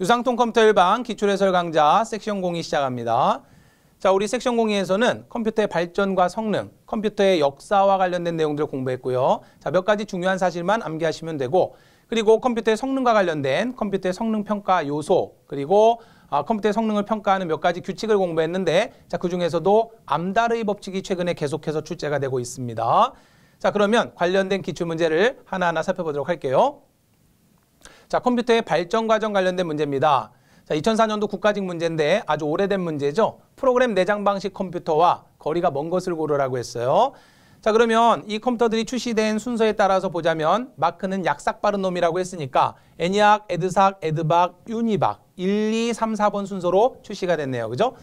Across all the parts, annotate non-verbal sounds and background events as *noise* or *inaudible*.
유상통 컴퓨터 일반 기출해설 강좌 섹션 공이 시작합니다. 자, 우리 섹션 공이에서는 컴퓨터의 발전과 성능, 컴퓨터의 역사와 관련된 내용들을 공부했고요. 자, 몇 가지 중요한 사실만 암기하시면 되고 그리고 컴퓨터의 성능과 관련된 컴퓨터의 성능 평가 요소 그리고 아, 컴퓨터의 성능을 평가하는 몇 가지 규칙을 공부했는데 자, 그중에서도 암달의 법칙이 최근에 계속해서 출제가 되고 있습니다. 자, 그러면 관련된 기출 문제를 하나하나 살펴보도록 할게요. 자, 컴퓨터의 발전 과정 관련된 문제입니다. 자, 2004년도 국가직 문제인데 아주 오래된 문제죠. 프로그램 내장 방식 컴퓨터와 거리가 먼 것을 고르라고 했어요. 자 그러면 이 컴퓨터들이 출시된 순서에 따라서 보자면 마크는 약삭 빠른 놈이라고 했으니까 애니악, 에드삭, 에드박, 유니박 1, 2, 3, 4번 순서로 출시가 됐네요. 그죠?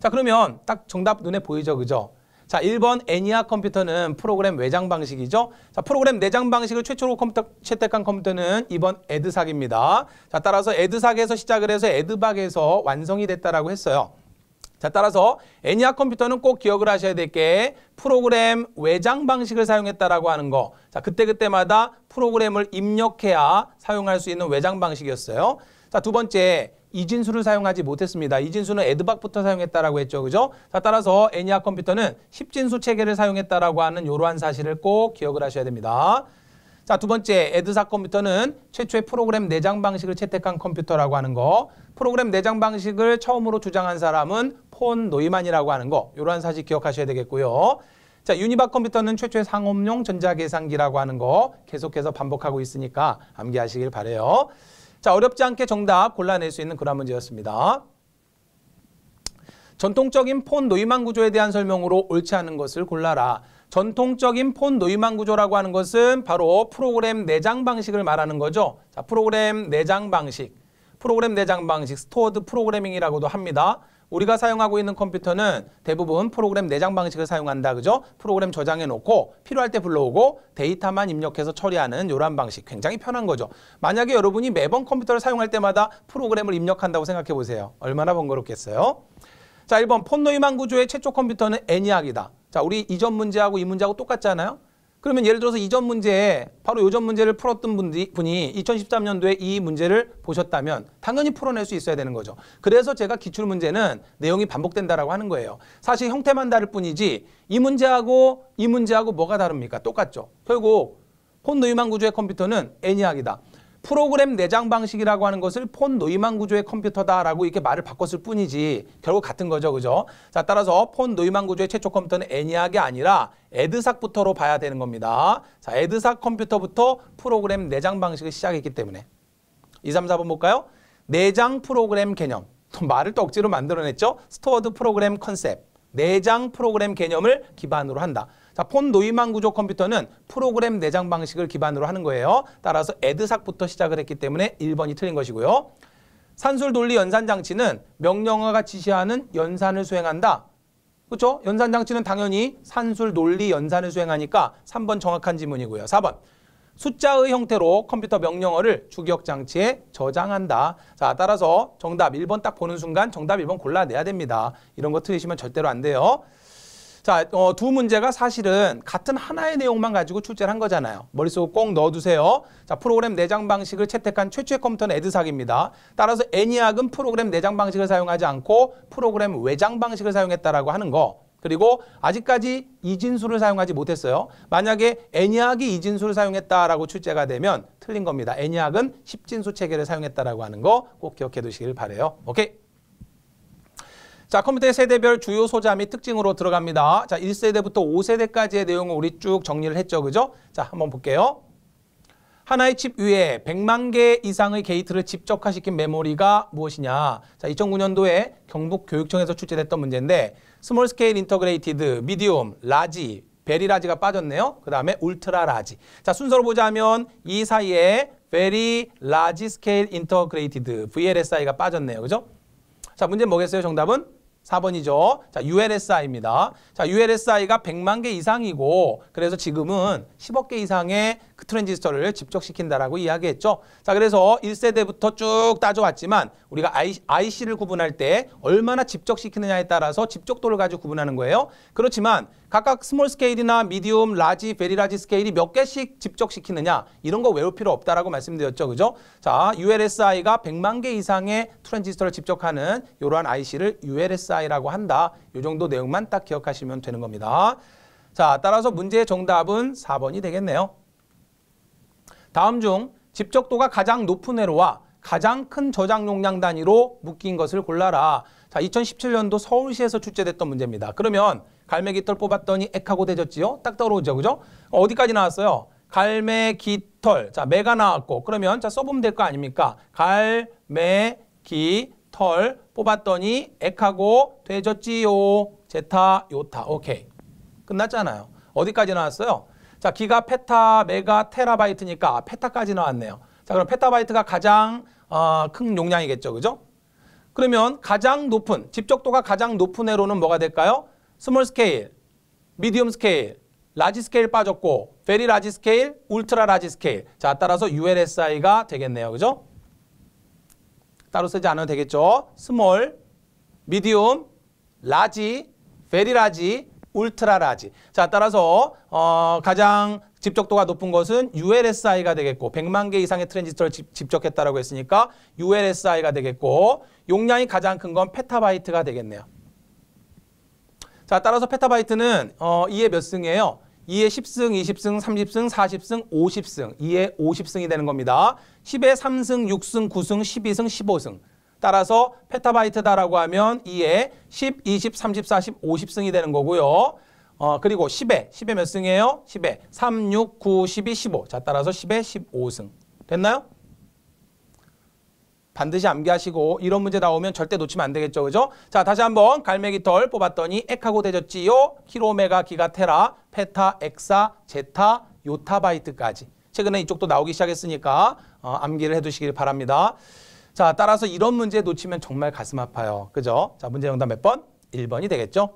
자 그러면 딱 정답 눈에 보이죠. 그죠? 자, 1번 애니아 컴퓨터는 프로그램 외장 방식이죠. 자, 프로그램 내장 방식을 최초로 컴퓨터, 채택한 컴퓨터는 2번 에드삭입니다. 자, 따라서 에드삭에서 시작을 해서 에드박에서 완성이 됐다라고 했어요. 자, 따라서 애니아 컴퓨터는 꼭 기억을 하셔야 될 게 프로그램 외장 방식을 사용했다라고 하는 거. 자, 그때그때마다 프로그램을 입력해야 사용할 수 있는 외장 방식이었어요. 자, 두 번째 이진수를 사용하지 못했습니다. 이진수는 에드박부터 사용했다라고 했죠. 그죠? 자, 따라서 애니아 컴퓨터는 십진수 체계를 사용했다라고 하는 이러한 사실을 꼭 기억을 하셔야 됩니다. 자, 두 번째 에드사 컴퓨터는 최초의 프로그램 내장 방식을 채택한 컴퓨터라고 하는 거. 프로그램 내장 방식을 처음으로 주장한 사람은 폰 노이만이라고 하는 거. 이러한 사실 기억하셔야 되겠고요. 자, 유니박 컴퓨터는 최초의 상업용 전자계산기라고 하는 거 계속해서 반복하고 있으니까 암기하시길 바래요. 자, 어렵지 않게 정답 골라낼 수 있는 그런 문제였습니다. 전통적인 폰 노이만 구조에 대한 설명으로 옳지 않은 것을 골라라. 전통적인 폰 노이만 구조라고 하는 것은 바로 프로그램 내장 방식을 말하는 거죠. 자, 프로그램 내장 방식. 프로그램 내장 방식, 스토어드 프로그래밍이라고도 합니다. 우리가 사용하고 있는 컴퓨터는 대부분 프로그램 내장 방식을 사용한다. 그죠? 프로그램 저장해 놓고 필요할 때 불러오고 데이터만 입력해서 처리하는 이런 방식 굉장히 편한 거죠. 만약에 여러분이 매번 컴퓨터를 사용할 때마다 프로그램을 입력한다고 생각해 보세요. 얼마나 번거롭겠어요? 자, 1번 폰 노이만 구조의 최초 컴퓨터는 애니악이다. 자, 우리 이전 문제하고 이 문제하고 똑같잖아요. 그러면 예를 들어서 이전 문제에 바로 요전 문제를 풀었던 분이 2013년도에 이 문제를 보셨다면 당연히 풀어낼 수 있어야 되는 거죠. 그래서 제가 기출 문제는 내용이 반복된다라고 하는 거예요. 사실 형태만 다를 뿐이지 이 문제하고 이 문제하고 뭐가 다릅니까? 똑같죠. 결국 폰 누이만 구조의 컴퓨터는 n 니악이다 프로그램 내장 방식이라고 하는 것을 폰 노이만 구조의 컴퓨터다라고 이렇게 말을 바꿨을 뿐이지 결국 같은 거죠. 그죠? 자, 따라서 폰 노이만 구조의 최초 컴퓨터는 애니악이 아니라 에드삭부터로 봐야 되는 겁니다. 자, 에드삭 컴퓨터부터 프로그램 내장 방식을 시작했기 때문에. 2, 3, 4번 볼까요? 내장 프로그램 개념. 또 말을 또 억지로 만들어냈죠? 스토어드 프로그램 컨셉. 내장 프로그램 개념을 기반으로 한다. 자, 폰 노이만 구조 컴퓨터는 프로그램 내장 방식을 기반으로 하는 거예요. 따라서 에드삭부터 시작을 했기 때문에 1번이 틀린 것이고요. 산술 논리 연산 장치는 명령어가 지시하는 연산을 수행한다. 그렇죠? 연산 장치는 당연히 산술 논리 연산을 수행하니까 3번 정확한 지문이고요. 4번. 숫자의 형태로 컴퓨터 명령어를 주격 장치에 저장한다. 자, 따라서 정답 1번 딱 보는 순간 정답 1번 골라내야 됩니다. 이런 거 틀리시면 절대로 안 돼요. 자, 어, 두 문제가 사실은 같은 하나의 내용만 가지고 출제를 한 거잖아요. 머릿속에 꼭 넣어두세요. 자, 프로그램 내장 방식을 채택한 최초의 컴퓨터는 에드삭입니다. 따라서 애니악은 프로그램 내장 방식을 사용하지 않고 프로그램 외장 방식을 사용했다라고 하는 거. 그리고 아직까지 이진수를 사용하지 못했어요. 만약에 애니악이 이진수를 사용했다라고 출제가 되면 틀린 겁니다. 애니악은 십진수 체계를 사용했다라고 하는 거 꼭 기억해 두시길 바래요. 오케이. 자, 컴퓨터의 세대별 주요 소자 및 특징으로 들어갑니다. 자, 1세대부터 5세대까지의 내용을 우리 쭉 정리를 했죠. 그죠? 자, 한번 볼게요. 하나의 칩 위에 100만 개 이상의 게이트를 집적화시킨 메모리가 무엇이냐? 자, 2009년도에 경북 교육청에서 출제됐던 문제인데 스몰 스케일 인터그레이티드, 미디움, 라지, 베리 라지가 빠졌네요. 그다음에 울트라 라지. 자, 순서로 보자면 이 사이에 베리 라지 스케일 인터그레이티드 VLSI가 빠졌네요. 그죠? 자, 문제 는 뭐겠어요? 정답은 4번이죠. 자, ULSI입니다. 자, ULSI가 100만 개 이상이고 그래서 지금은 10억 개 이상의 그 트랜지스터를 집적시킨다라고 이야기했죠. 자, 그래서 1세대부터 쭉 따져왔지만 우리가 IC를 구분할 때 얼마나 집적시키느냐에 따라서 집적도를 가지고 구분하는 거예요. 그렇지만 각각 스몰 스케일이나 미디움, 라지, 베리 라지 스케일이 몇 개씩 집적시키느냐 이런 거 외울 필요 없다라고 말씀드렸죠. 그죠? 자, ULSI가 100만 개 이상의 트랜지스터를 집적하는 이러한 IC를 ULSI라고 한다. 이 정도 내용만 딱 기억하시면 되는 겁니다. 자, 따라서 문제의 정답은 4번이 되겠네요. 다음 중 집적도가 가장 높은 회로와 가장 큰 저장 용량 단위로 묶인 것을 골라라. 자, 2017년도 서울시에서 출제됐던 문제입니다. 그러면 갈매기털 뽑았더니 액하고 되졌지요? 딱 떨어오죠, 그죠? 어, 어디까지 나왔어요? 갈매기털. 자, 매가 나왔고 그러면 자 써보면 될 거 아닙니까? 갈매기털 뽑았더니 액하고 되졌지요? 제타, 요타. 오케이. 끝났잖아요. 어디까지 나왔어요? 자, 기가 페타, 메가, 테라바이트니까 페타까지 나왔네요. 자, 그럼 페타바이트가 가장 어, 큰 용량이겠죠. 그죠? 그러면 가장 높은, 집적도가 가장 높은 애로는 뭐가 될까요? 스몰 스케일, 미디움 스케일, 라지 스케일 빠졌고 베리 라지 스케일, 울트라 라지 스케일. 자, 따라서 ULSI가 되겠네요. 그죠? 따로 쓰지 않아도 되겠죠. 스몰, 미디움, 라지, 베리 라지, 울트라 라지. 자, 따라서 어, 가장 집적도가 높은 것은 ULSI가 되겠고 100만 개 이상의 트랜지스터를 집, 적했다라고 했으니까 ULSI가 되겠고 용량이 가장 큰 건 페타바이트가 되겠네요. 자, 따라서 페타바이트는 어, 2의 몇 승이에요? 2의 10승, 20승, 30승, 40승, 50승. 2의 50승이 되는 겁니다. 10의 3승, 6승, 9승, 12승, 15승. 따라서 페타바이트다라고 하면 2에 10, 20, 30, 40, 50승이 되는 거고요. 어, 그리고 10에, 10에 몇 승이에요? 10에 3, 6, 9, 12, 15. 자, 따라서 10에 15승. 됐나요? 반드시 암기하시고 이런 문제 나오면 절대 놓치면 안 되겠죠. 그죠? 자, 다시 한번 갈매기털 뽑았더니 액하고 되졌지요. 키로메가, 기가, 테라, 페타, 엑사, 제타, 요타바이트까지. 최근에 이쪽도 나오기 시작했으니까 어, 암기를 해두시길 바랍니다. 자, 따라서 이런 문제 놓치면 정말 가슴 아파요. 그죠? 자, 문제 정답 몇 번? 1번이 되겠죠?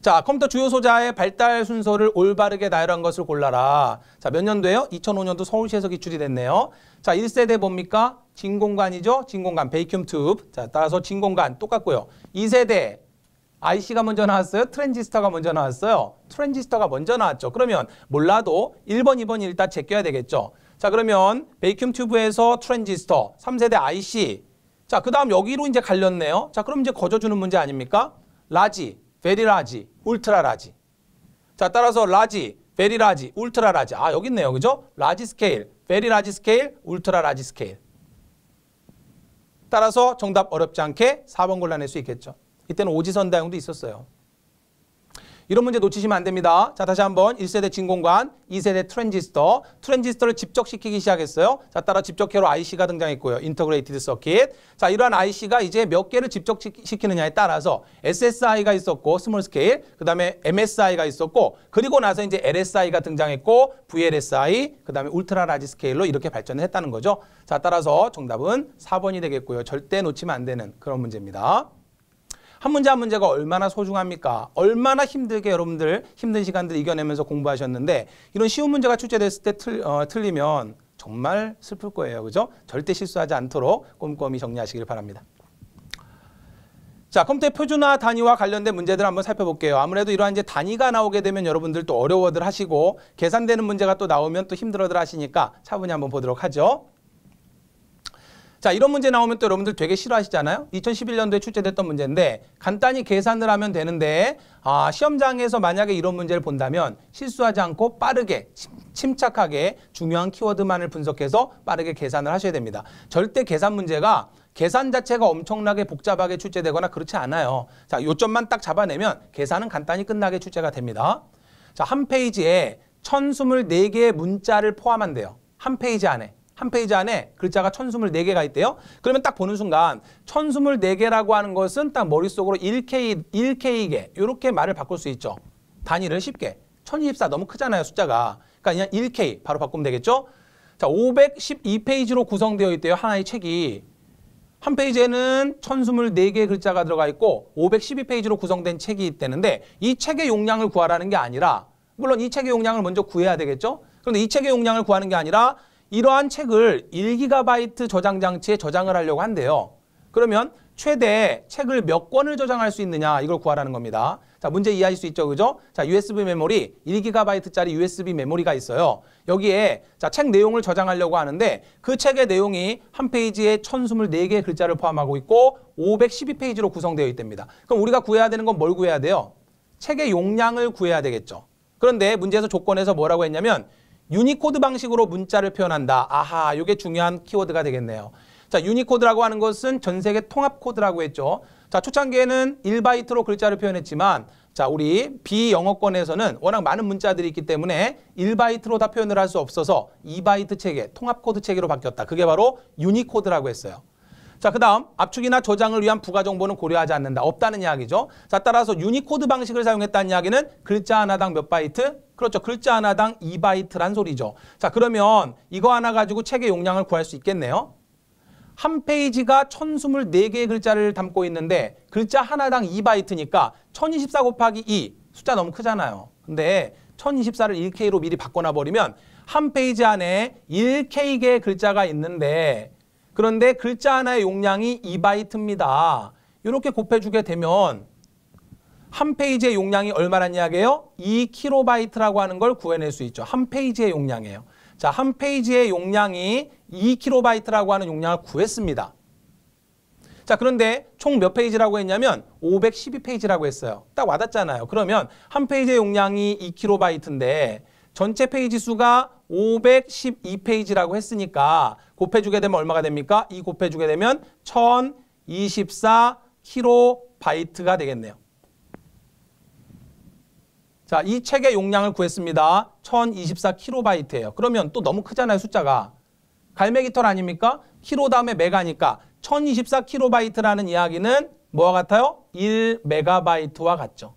자, 컴퓨터 주요 소자의 발달 순서를 올바르게 나열한 것을 골라라. 자, 몇년도에요 2005년도 서울시에서 기출이 됐네요. 자, 1세대 뭡니까? 진공관이죠? 진공관, 베이큐ම් 튜브. 자, 따라서 진공관 똑같고요. 2세대 IC가 먼저 나왔어요? 트랜지스터가 먼저 나왔어요? 트랜지스터가 먼저 나왔죠. 그러면 몰라도 1번, 2번 일단 제껴야 되겠죠. 자 그러면 베이큐 튜브에서 트랜지스터 3세대 IC 자 그 다음 여기로 이제 갈렸네요. 자 그럼 이제 거저주는 문제 아닙니까? 라지, 베리 라지, 울트라 라지 자 따라서 라지, 베리 라지, 울트라 라지 아 여기 있네요. 그죠? 라지 스케일, 베리 라지 스케일, 울트라 라지 스케일 따라서 정답 어렵지 않게 4번 골라낼 수 있겠죠. 이때는 오지선 다형도 있었어요. 이런 문제 놓치시면 안 됩니다. 자, 다시 한번 1세대 진공관, 2세대 트랜지스터, 트랜지스터를 집적시키기 시작했어요. 자, 따라 집적회로 IC가 등장했고요. 인터그레이티드 서킷. 자, 이러한 IC가 이제 몇 개를 집적시키느냐에 따라서 SSI가 있었고 스몰 스케일, 그다음에 MSI가 있었고 그리고 나서 이제 LSI가 등장했고 VLSI, 그다음에 울트라 라지 스케일로 이렇게 발전을 했다는 거죠. 자, 따라서 정답은 4번이 되겠고요. 절대 놓치면 안 되는 그런 문제입니다. 한 문제 한 문제가 얼마나 소중합니까? 얼마나 힘들게 여러분들 힘든 시간들 이겨내면서 공부하셨는데 이런 쉬운 문제가 출제됐을 때 틀, 어, 틀리면 정말 슬플 거예요. 그죠? 절대 실수하지 않도록 꼼꼼히 정리하시길 바랍니다. 자, 컴퓨터 표준화 단위와 관련된 문제들 한번 살펴볼게요. 아무래도 이러한 이제 단위가 나오게 되면 여러분들 또 어려워들 하시고 계산되는 문제가 또 나오면 또 힘들어들 하시니까 차분히 한번 보도록 하죠. 자, 이런 문제 나오면 또 여러분들 되게 싫어하시잖아요. 2011년도에 출제됐던 문제인데 간단히 계산을 하면 되는데 아, 시험장에서 만약에 이런 문제를 본다면 실수하지 않고 빠르게 침착하게 중요한 키워드만을 분석해서 빠르게 계산을 하셔야 됩니다. 절대 계산 문제가 계산 자체가 엄청나게 복잡하게 출제되거나 그렇지 않아요. 자, 요점만 딱 잡아내면 계산은 간단히 끝나게 출제가 됩니다. 자, 한 페이지에 1024개의 문자를 포함한대요. 한 페이지 안에. 한 페이지 안에 글자가 1024개가 있대요. 그러면 딱 보는 순간 1024개라고 하는 것은 딱 머릿속으로 1K, 1K개 이렇게 말을 바꿀 수 있죠. 단위를 쉽게. 1024 너무 크잖아요, 숫자가. 그러니까 그냥 1K 바로 바꾸면 되겠죠. 자, 512페이지로 구성되어 있대요. 하나의 책이. 한 페이지에는 1024개의 글자가 들어가 있고 512페이지로 구성된 책이 있다는데 이 책의 용량을 구하라는 게 아니라 물론 이 책의 용량을 먼저 구해야 되겠죠. 그런데 이 책의 용량을 구하는 게 아니라 이러한 책을 1기가바이트 저장 장치에 저장을 하려고 한대요. 그러면 최대 책을 몇 권을 저장할 수 있느냐 이걸 구하라는 겁니다. 자 문제 이해하실 수 있죠, 그죠? 자 USB 메모리 1이트짜리 USB 메모리가 있어요. 여기에 자 책 내용을 저장하려고 하는데 그 책의 내용이 한 페이지에 1,024개의 글자를 포함하고 있고 512페이지로 구성되어 있답니다. 그럼 우리가 구해야 되는 건 뭘 구해야 돼요? 책의 용량을 구해야 되겠죠. 그런데 문제에서 조건에서 뭐라고 했냐면 유니코드 방식으로 문자를 표현한다. 아하, 이게 중요한 키워드가 되겠네요. 자, 유니코드라고 하는 것은 전 세계 통합 코드라고 했죠. 자, 초창기에는 1바이트로 글자를 표현했지만 자, 우리 비영어권에서는 워낙 많은 문자들이 있기 때문에 1바이트로 다 표현을 할 수 없어서 2바이트 체계, 통합 코드 체계로 바뀌었다. 그게 바로 유니코드라고 했어요. 자, 그 다음 압축이나 저장을 위한 부가 정보는 고려하지 않는다. 없다는 이야기죠. 자, 따라서 유니코드 방식을 사용했다는 이야기는 글자 하나당 몇 바이트? 그렇죠. 글자 하나당 2바이트란 소리죠. 자, 그러면 이거 하나 가지고 책의 용량을 구할 수 있겠네요. 한 페이지가 1024개의 글자를 담고 있는데 글자 하나당 2바이트니까 1024 곱하기 2 숫자 너무 크잖아요. 근데 1024를 1K로 미리 바꿔놔버리면 한 페이지 안에 1K개의 글자가 있는데 그런데 글자 하나의 용량이 2바이트입니다. 이렇게 곱해주게 되면 한 페이지의 용량이 얼마란 이야기예요? 2kb라고 하는 걸 구해낼 수 있죠. 한 페이지의 용량이에요. 자, 한 페이지의 용량이 2kb라고 하는 용량을 구했습니다. 자, 그런데 총 몇 페이지라고 했냐면 512페이지라고 했어요. 딱 와닿잖아요. 그러면 한 페이지의 용량이 2kb인데 전체 페이지 수가 512페이지라고 했으니까 곱해주게 되면 얼마가 됩니까? 이 곱해주게 되면 1024kb가 되겠네요. 자, 이 책의 용량을 구했습니다. 1024kb예요. 그러면 또 너무 크잖아요, 숫자가. 갈매기털 아닙니까? 키로 다음에 메가니까 1024kb라는 이야기는 뭐와 같아요? 1메가바이트와 같죠.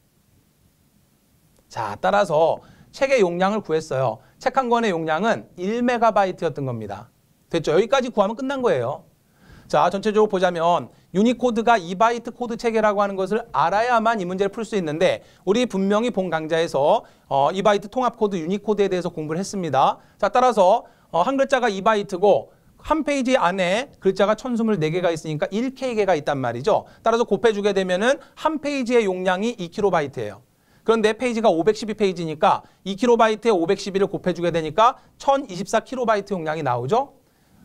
자, 따라서 책의 용량을 구했어요. 책 한 권의 용량은 1메가바이트였던 겁니다. 됐죠? 여기까지 구하면 끝난 거예요. 자, 전체적으로 보자면 유니코드가 2바이트 코드 체계라고 하는 것을 알아야만 이 문제를 풀 수 있는데 우리 분명히 본 강좌에서 어, 2바이트 통합 코드 유니코드에 대해서 공부를 했습니다. 자, 따라서 어, 한 글자가 2바이트고 한 페이지 안에 글자가 1024개가 있으니까 1K개가 있단 말이죠. 따라서 곱해주게 되면 은한 페이지의 용량이 2kb예요. 그런데 페이지가 512페이지니까 2kb에 512를 곱해주게 되니까 1024kb 용량이 나오죠.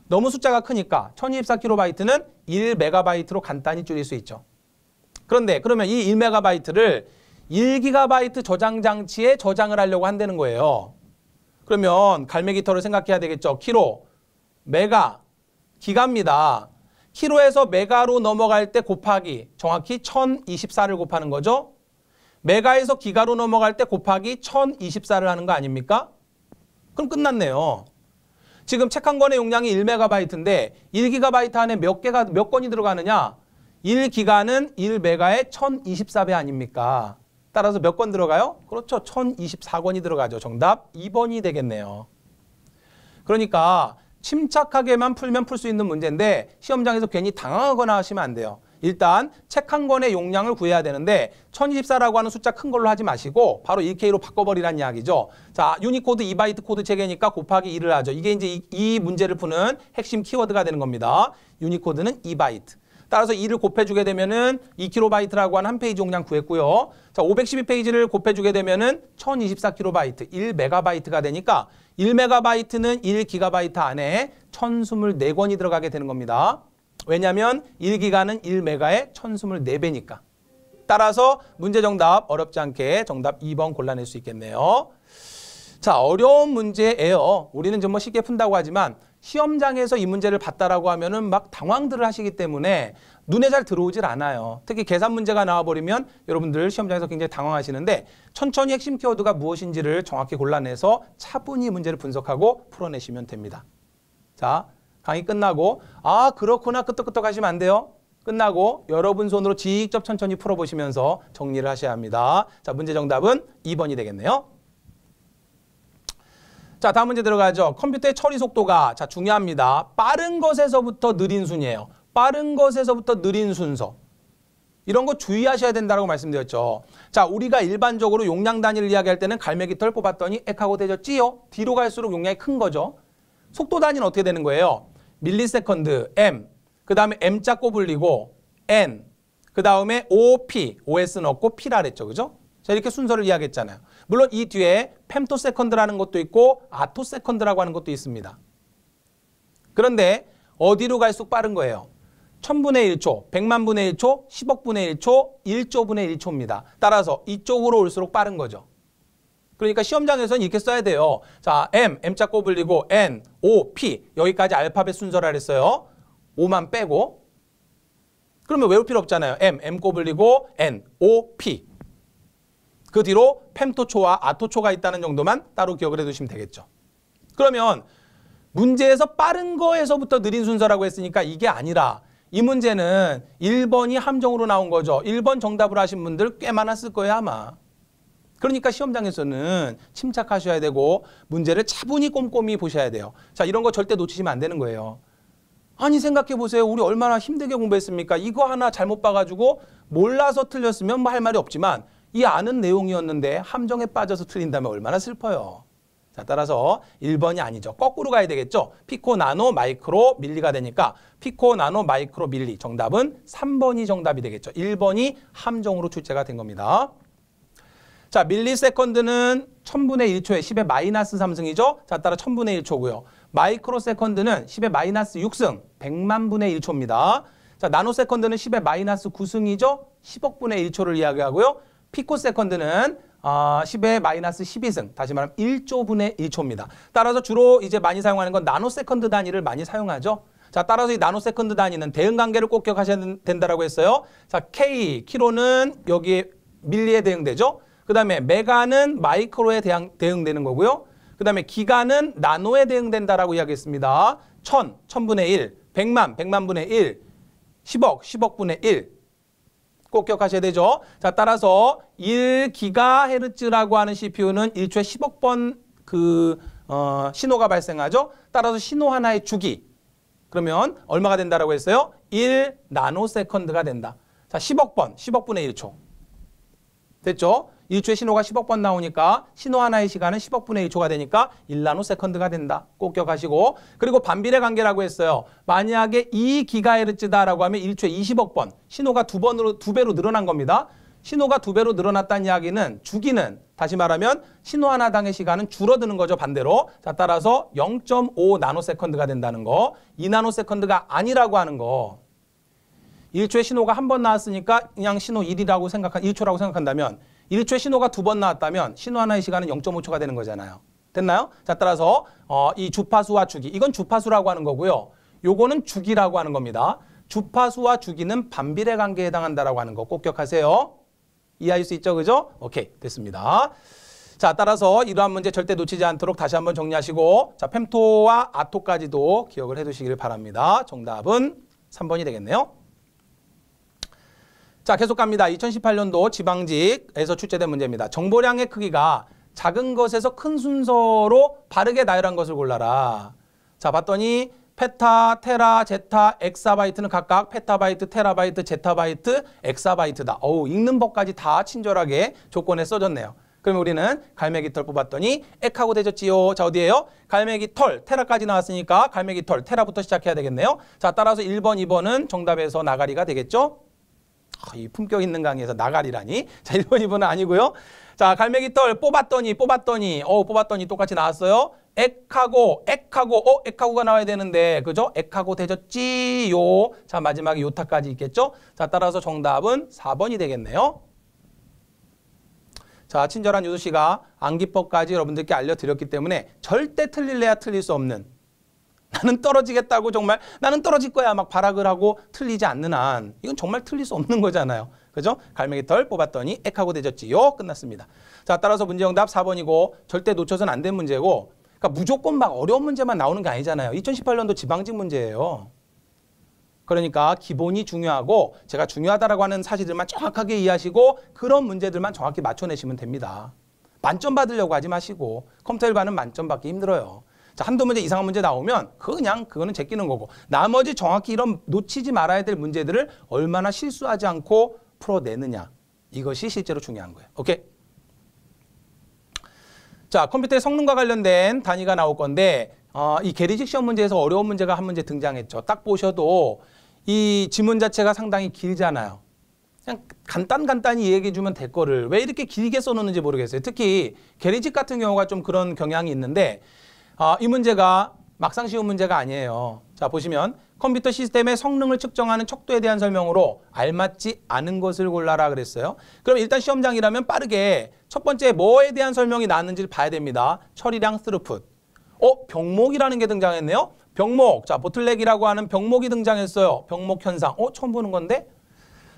너무 숫자가 크니까 1024kb는 1MB로 간단히 줄일 수 있죠. 그런데 그러면 이 1MB를 1GB 저장 장치에 저장을 하려고 한다는 거예요. 그러면 갈매기털을 생각해야 되겠죠. 키로, 메가, 기가입니다. 키로에서 메가로 넘어갈 때 곱하기, 정확히 1024를 곱하는 거죠. 메가에서 기가로 넘어갈 때 곱하기 1024를 하는 거 아닙니까? 그럼 끝났네요. 지금 책 한 권의 용량이 1메가바이트인데 1기가바이트 안에 몇 개가 몇권이 들어가느냐? 1기가는 1메가의 1024배 아닙니까? 따라서 몇 권 들어가요? 그렇죠. 1024권이 들어가죠. 정답 2번이 되겠네요. 그러니까 침착하게만 풀면 풀 수 있는 문제인데 시험장에서 괜히 당황하거나 하시면 안 돼요. 일단 책 한 권의 용량을 구해야 되는데 1024라고 하는 숫자 큰 걸로 하지 마시고 바로 1K로 바꿔버리란 이야기죠. 자, 유니코드 2바이트 코드 체계니까 곱하기 2를 하죠. 이게 이제 이, 이 문제를 푸는 핵심 키워드가 되는 겁니다. 유니코드는 2바이트. 따라서 2를 곱해주게 되면은 2kb라고 하는 한 페이지 용량 구했고요. 자, 512페이지를 곱해주게 되면은 1024kb, 1메가바이트가 되니까 1메가바이트는 1기가바이트 안에 1024권이 들어가게 되는 겁니다. 왜냐하면 1기가는 1메가에 1024배니까. 따라서 문제 정답 어렵지 않게 정답 2번 골라낼 수 있겠네요. 자, 어려운 문제예요. 우리는 정말 쉽게 푼다고 하지만 시험장에서 이 문제를 봤다라고 하면은 막 당황들을 하시기 때문에 눈에 잘 들어오질 않아요. 특히 계산 문제가 나와버리면 여러분들 시험장에서 굉장히 당황하시는데 천천히 핵심 키워드가 무엇인지를 정확히 골라내서 차분히 문제를 분석하고 풀어내시면 됩니다. 자, 강의 끝나고 아 그렇구나 끄떡끄떡 하시면 안 돼요. 끝나고 여러분 손으로 직접 천천히 풀어보시면서 정리를 하셔야 합니다. 자 문제 정답은 2번이 되겠네요. 자 다음 문제 들어가죠. 컴퓨터의 처리 속도가 자 중요합니다. 빠른 것에서부터 느린 순이에요. 빠른 것에서부터 느린 순서. 이런 거 주의하셔야 된다고 말씀드렸죠. 자, 우리가 일반적으로 용량 단위를 이야기할 때는 갈매기 털 뽑았더니 액하고 되졌지요. 뒤로 갈수록 용량이 큰 거죠. 속도 단위는 어떻게 되는 거예요? 밀리세컨드 m 그 다음에 m자 꼬불리고 n 그 다음에 op os 넣고 p라 그랬죠 그죠? 자 이렇게 순서를 이야기했잖아요 물론 이 뒤에 펨토세컨드라는 것도 있고 아토세컨드라고 하는 것도 있습니다 그런데 어디로 갈수록 빠른 거예요 1000분의 1초, 100만분의 1초, 10억분의 1초, 1조분의 1초입니다. 따라서 이쪽으로 올수록 빠른 거죠. 그러니까 시험장에서는 이렇게 써야 돼요. 자, M, M자 꼬불리고 N, O, P 여기까지 알파벳 순서라 그랬어요. 5만 빼고 그러면 외울 필요 없잖아요. M, M 꼽을리고 N, O, P 그 뒤로 펨토초와 아토초가 있다는 정도만 따로 기억을 해두시면 되겠죠. 그러면 문제에서 빠른 거에서부터 느린 순서라고 했으니까 이게 아니라 이 문제는 1번이 함정으로 나온 거죠. 1번 정답을 하신 분들 꽤 많았을 거예요 아마. 그러니까 시험장에서는 침착하셔야 되고 문제를 차분히 꼼꼼히 보셔야 돼요. 자, 이런 거 절대 놓치시면 안 되는 거예요. 아니 생각해 보세요. 우리 얼마나 힘들게 공부했습니까? 이거 하나 잘못 봐가지고 몰라서 틀렸으면 뭐 할 말이 없지만 이 아는 내용이었는데 함정에 빠져서 틀린다면 얼마나 슬퍼요. 자, 따라서 1번이 아니죠. 거꾸로 가야 되겠죠. 피코, 나노, 마이크로, 밀리가 되니까 피코, 나노, 마이크로, 밀리 정답은 3번이 정답이 되겠죠. 1번이 함정으로 출제가 된 겁니다. 자, 밀리세컨드는 천분의일초에1의 마이너스 삼승이죠 자, 따라 천분의일초고요 마이크로 세컨드는 10의 마이너스 6승, 100만 분의 1초입니다. 자, 나노 세컨드는 10의 마이너스 9승이죠. 10억 분의 1초를 이야기하고요. 피코 세컨드는 어, 아, 10의 마이너스 12승, 다시 말하면 1조 분의 1초입니다. 따라서 주로 이제 많이 사용하는 건 나노 세컨드 단위를 많이 사용하죠. 자, 따라서 이 나노 세컨드 단위는 대응 관계를 꼭 기억하셔야 된다라고 했어요. 자, K, 키로는 여기에 밀리에 대응되죠. 그 다음에 메가는 마이크로에 대항, 대응되는 거고요. 그 다음에 기가는 나노에 대응된다라고 이야기했습니다. 천, 천분의 일, 백만, 백만분의 일, 십억, 십억분의 일. 꼭 기억하셔야 되죠. 자, 따라서 일기가헤르츠라고 하는 CPU는 1초에1 0억 번그 어, 신호가 발생하죠. 따라서 신호 하나의 주기. 그러면 얼마가 된다라고 했어요? 1 나노세컨드가 된다. 자, 0억 번, 1 0억분의1초 됐죠? 1초에 신호가 10억 번 나오니까 신호 하나의 시간은 10억 분의 1초가 되니까 1나노 세컨드가 된다. 꼭 기억하시고 그리고 반비례 관계라고 했어요. 만약에 2기가헤르츠다라고 하면 1초에 20억 번 신호가 두 번으로 두 배로 늘어난 겁니다. 신호가 두 배로 늘어났다는 이야기는 주기는 다시 말하면 신호 하나당의 시간은 줄어드는 거죠 반대로 자 따라서 0.5 나노세컨드가 된다는 거 2나노세컨드가 아니라고 하는 거 1초의 신호가 한 번 나왔으니까 그냥 신호 1이라고 생각한 1초라고 생각한다면 1초의 신호가 두 번 나왔다면 신호 하나의 시간은 0.5초가 되는 거잖아요. 됐나요? 자, 따라서 어, 이 주파수와 주기 이건 주파수라고 하는 거고요. 요거는 주기라고 하는 겁니다. 주파수와 주기는 반비례 관계에 해당한다라고 하는 거 꼭 기억하세요. 이해할 수 있죠? 그죠? 오케이. 됐습니다. 자, 따라서 이러한 문제 절대 놓치지 않도록 다시 한번 정리하시고 자, 펨토와 아토까지도 기억을 해 두시길 바랍니다. 정답은 3번이 되겠네요. 자, 계속 갑니다. 2018년도 지방직에서 출제된 문제입니다. 정보량의 크기가 작은 것에서 큰 순서로 바르게 나열한 것을 골라라. 자, 봤더니 페타, 테라, 제타, 엑사바이트는 각각 페타바이트, 테라바이트, 제타바이트, 엑사바이트다. 어우, 읽는 법까지 다 친절하게 조건에 써졌네요 그럼 우리는 갈매기 털 뽑았더니 액하고 되졌지요. 자, 어디에요? 갈매기 털, 테라까지 나왔으니까 갈매기 털, 테라부터 시작해야 되겠네요. 자, 따라서 1번, 2번은 정답에서 나가리가 되겠죠? 아, 이 품격 있는 강의에서 나가리라니. *laughs* 자, 1번, 2번은 아니고요. 자, 갈매기털 뽑았더니 뽑았더니 어, 뽑았더니 똑같이 나왔어요. 액하고 액하고 어 액하고가 나와야 되는데 그죠? 액하고 되졌지요. 자, 마지막에 요타까지 있겠죠? 자, 따라서 정답은 4번이 되겠네요. 자, 친절한 유수 씨가 암기법까지 여러분들께 알려드렸기 때문에 절대 틀릴래야 틀릴 수 없는 나는 떨어지겠다고 정말 나는 떨어질 거야 막 발악을 하고 틀리지 않는 한 이건 정말 틀릴 수 없는 거잖아요. 그죠? 갈매기 덜 뽑았더니 액하고 되졌지요. 끝났습니다. 자, 따라서 문제 정답 4번이고 절대 놓쳐선 안 된 문제고 그러니까 무조건 막 어려운 문제만 나오는 게 아니잖아요. 2018년도 지방직 문제예요. 그러니까 기본이 중요하고 제가 중요하다라고 하는 사실들만 정확하게 이해하시고 그런 문제들만 정확히 맞춰내시면 됩니다. 만점 받으려고 하지 마시고 컴퓨터 일반은 만점 받기 힘들어요. 자, 한두 문제 이상한 문제 나오면 그냥 그거는 제끼는 거고 나머지 정확히 이런 놓치지 말아야 될 문제들을 얼마나 실수하지 않고 풀어내느냐. 이것이 실제로 중요한 거예요. 오케이? 자, 컴퓨터의 성능과 관련된 단위가 나올 건데 어, 이 게리직 시험 문제에서 어려운 문제가 한 문제 등장했죠. 딱 보셔도 이 지문 자체가 상당히 길잖아요. 그냥 간단간단히 얘기해 주면 될 거를 왜 이렇게 길게 써놓는지 모르겠어요. 특히 게리직 같은 경우가 좀 그런 경향이 있는데 아, 이 문제가 막상 쉬운 문제가 아니에요. 자 보시면 컴퓨터 시스템의 성능을 측정하는 척도에 대한 설명으로 알맞지 않은 것을 골라라 그랬어요. 그럼 일단 시험장이라면 빠르게 첫 번째 뭐에 대한 설명이 나왔는지를 봐야 됩니다. 처리량 스루풋. 어? 병목이라는 게 등장했네요. 병목. 자 보틀렉이라고 하는 병목이 등장했어요. 병목 현상. 어? 처음 보는 건데?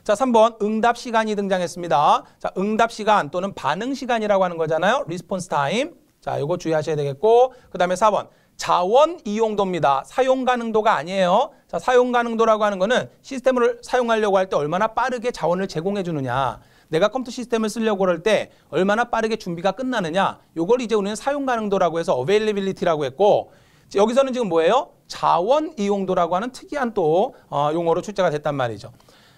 자, 3번 응답 시간이 등장했습니다. 자, 응답 시간 또는 반응 시간이라고 하는 거잖아요. 리스폰스 타임. 자, 요거 주의하셔야 되겠고 그다음에 4번. 자원 이용도입니다. 사용 가능도가 아니에요. 자, 사용 가능도라고 하는 거는 시스템을 사용하려고 할 때 얼마나 빠르게 자원을 제공해 주느냐. 내가 컴퓨터 시스템을 쓰려고 그럴 때 얼마나 빠르게 준비가 끝나느냐. 요걸 이제 우리는 사용 가능도라고 해서 availability라고 했고 여기서는 지금 뭐예요? 자원 이용도라고 하는 특이한 또 어, 용어로 출제가 됐단 말이죠.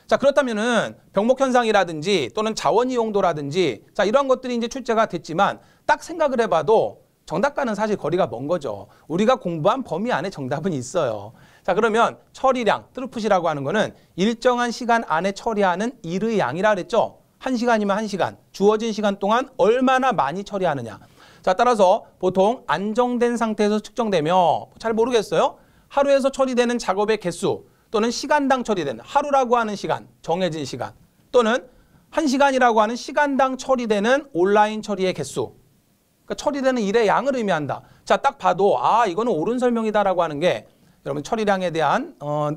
자 그렇다면은 병목 현상이라든지 또는 자원 이용도라든지 자이런 것들이 이제 출제가 됐지만 딱 생각을 해봐도 정답과는 사실 거리가 먼 거죠. 우리가 공부한 범위 안에 정답은 있어요. 자 그러면 처리량, 트루풋이라고 하는 거는 일정한 시간 안에 처리하는 일의 양이라 그랬죠. 한시간이면한시간 주어진 시간 동안 얼마나 많이 처리하느냐. 자 따라서 보통 안정된 상태에서 측정되며 잘 모르겠어요. 하루에서 처리되는 작업의 개수 또는 시간당 처리된 하루라고 하는 시간, 정해진 시간 또는 한시간이라고 하는 시간당 처리되는 온라인 처리의 개수 그러니까 처리되는 일의 양을 의미한다. 자, 딱 봐도 아, 이거는 옳은 설명이다라고 하는 게 여러분 처리량에 대한 어,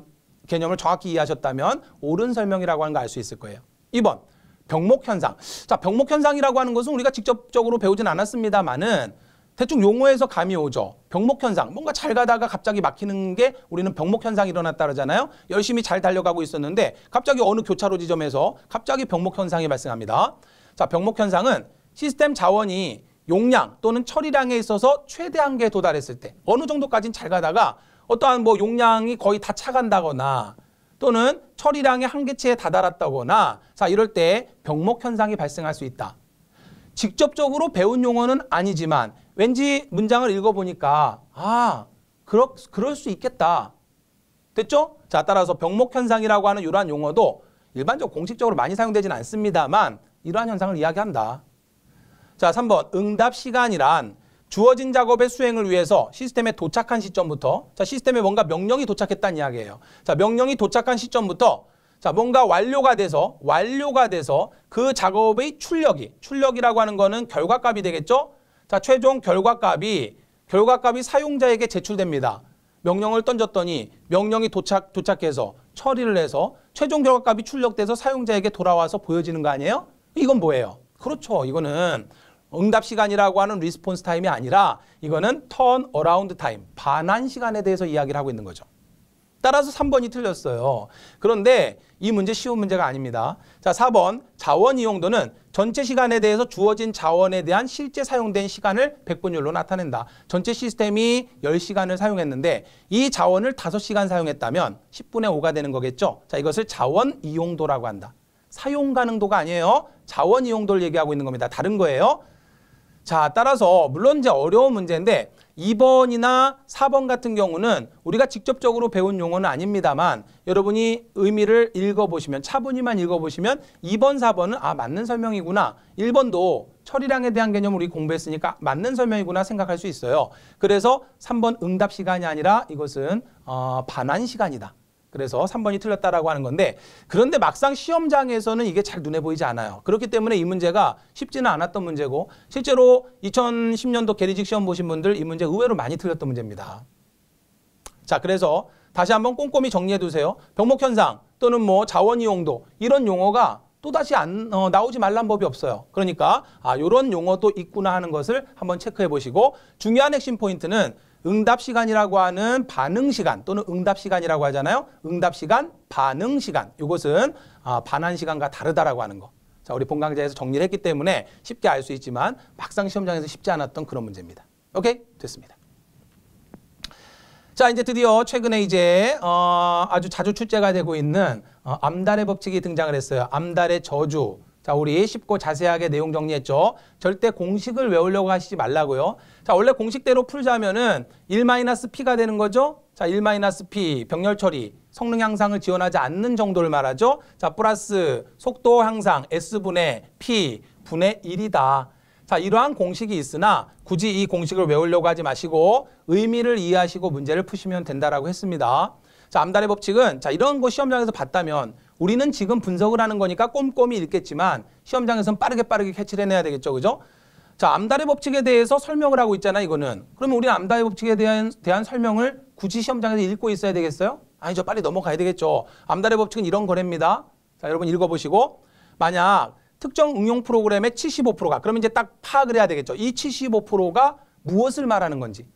개념을 정확히 이해하셨다면 옳은 설명이라고 하는 걸알수 있을 거예요. 2번 병목 현상. 자, 병목 현상이라고 하는 것은 우리가 직접적으로 배우진 않았습니다만은 대충 용어에서 감이 오죠. 병목 현상. 뭔가 잘 가다가 갑자기 막히는 게 우리는 병목 현상이 일어났다 그러잖아요. 열심히 잘 달려가고 있었는데 갑자기 어느 교차로 지점에서 갑자기 병목 현상이 발생합니다. 자, 병목 현상은 시스템 자원이 용량 또는 처리량에 있어서 최대 한계에 도달했을 때 어느 정도까지는 잘 가다가 어떠한 뭐 용량이 거의 다 차간다거나 또는 처리량의 한계치에 다다랐다거나 자 이럴 때 병목 현상이 발생할 수 있다. 직접적으로 배운 용어는 아니지만 왠지 문장을 읽어보니까 아 그러, 그럴 수 있겠다. 됐죠? 자 따라서 병목 현상이라고 하는 이러한 용어도 일반적 으로 공식적으로 많이 사용되지는 않습니다만 이러한 현상을 이야기한다. 자, 3번 응답 시간이란 주어진 작업의 수행을 위해서 시스템에 도착한 시점부터 자, 시스템에 뭔가 명령이 도착했다는 이야기예요. 자, 명령이 도착한 시점부터 자, 뭔가 완료가 돼서 완료가 돼서 그 작업의 출력이 출력이라고 하는 거는 결과값이 되겠죠? 자, 최종 결과값이 결과값이 사용자에게 제출됩니다. 명령을 던졌더니 명령이 도착 도착해서 처리를 해서 최종 결과값이 출력돼서 사용자에게 돌아와서 보여지는 거 아니에요? 이건 뭐예요? 그렇죠. 이거는 응답 시간이라고 하는 리스폰스 타임이 아니라 이거는 턴 어라운드 타임, 반환 시간에 대해서 이야기를 하고 있는 거죠. 따라서 3번이 틀렸어요. 그런데 이 문제 쉬운 문제가 아닙니다. 자, 4번 자원 이용도는 전체 시간에 대해서 주어진 자원에 대한 실제 사용된 시간을 백분율로 나타낸다. 전체 시스템이 10시간을 사용했는데 이 자원을 5시간 사용했다면 10분의 5가 되는 거겠죠. 자, 이것을 자원 이용도라고 한다. 사용 가능도가 아니에요. 자원 이용도를 얘기하고 있는 겁니다. 다른 거예요. 자, 따라서 물론 이제 어려운 문제인데 2번이나 4번 같은 경우는 우리가 직접적으로 배운 용어는 아닙니다만 여러분이 의미를 읽어보시면 차분히만 읽어보시면 2번, 4번은 아 맞는 설명이구나 1번도 철이랑에 대한 개념을 우리 공부했으니까 맞는 설명이구나 생각할 수 있어요. 그래서 3번 응답 시간이 아니라 이것은 어, 반환 시간이다. 그래서 3번이 틀렸다라고 하는 건데 그런데 막상 시험장에서는 이게 잘 눈에 보이지 않아요. 그렇기 때문에 이 문제가 쉽지는 않았던 문제고 실제로 2010년도 게리직 시험 보신 분들 이 문제 의외로 많이 틀렸던 문제입니다. 자 그래서 다시 한번 꼼꼼히 정리해 두세요. 병목현상 또는 뭐 자원이용도 이런 용어가 또다시 안 어, 나오지 말란 법이 없어요. 그러니까 아 요런 용어도 있구나 하는 것을 한번 체크해 보시고 중요한 핵심 포인트는 응답 시간이라고 하는 반응 시간 또는 응답 시간이라고 하잖아요. 응답 시간, 반응 시간. 이것은 아, 반환 시간과 다르다라고 하는 거. 자, 우리 본 강좌에서 정리를 했기 때문에 쉽게 알 수 있지만 막상 시험장에서 쉽지 않았던 그런 문제입니다. 오케이? 됐습니다. 자, 이제 드디어 최근에 이제 어, 아주 자주 출제가 되고 있는 어, 암달의 법칙이 등장을 했어요. 암달의 저주. 자, 우리 쉽고 자세하게 내용 정리했죠. 절대 공식을 외우려고 하시지 말라고요. 자, 원래 공식대로 풀자면은 1-p가 되는 거죠. 자, 1-p 병렬 처리, 성능 향상을 지원하지 않는 정도를 말하죠. 자, 플러스 속도 향상 s분의 p 분의 1이다. 자, 이러한 공식이 있으나 굳이 이 공식을 외우려고 하지 마시고 의미를 이해하시고 문제를 푸시면 된다라고 했습니다. 자, 암달의 법칙은 자, 이런 거 시험장에서 봤다면 우리는 지금 분석을 하는 거니까 꼼꼼히 읽겠지만 시험장에서는 빠르게 빠르게 캐치를 해내야 되겠죠. 그죠? 자, 암달의 법칙에 대해서 설명을 하고 있잖아, 이거는. 그러면 우리 암달의 법칙에 대한, 대한 설명을 굳이 시험장에서 읽고 있어야 되겠어요? 아니죠. 빨리 넘어가야 되겠죠. 암달의 법칙은 이런 거래니다 자, 여러분 읽어보시고. 만약 특정 응용 프로그램의 75%가, 그러면 이제 딱 파악을 해야 되겠죠. 이 75%가 무엇을 말하는 건지.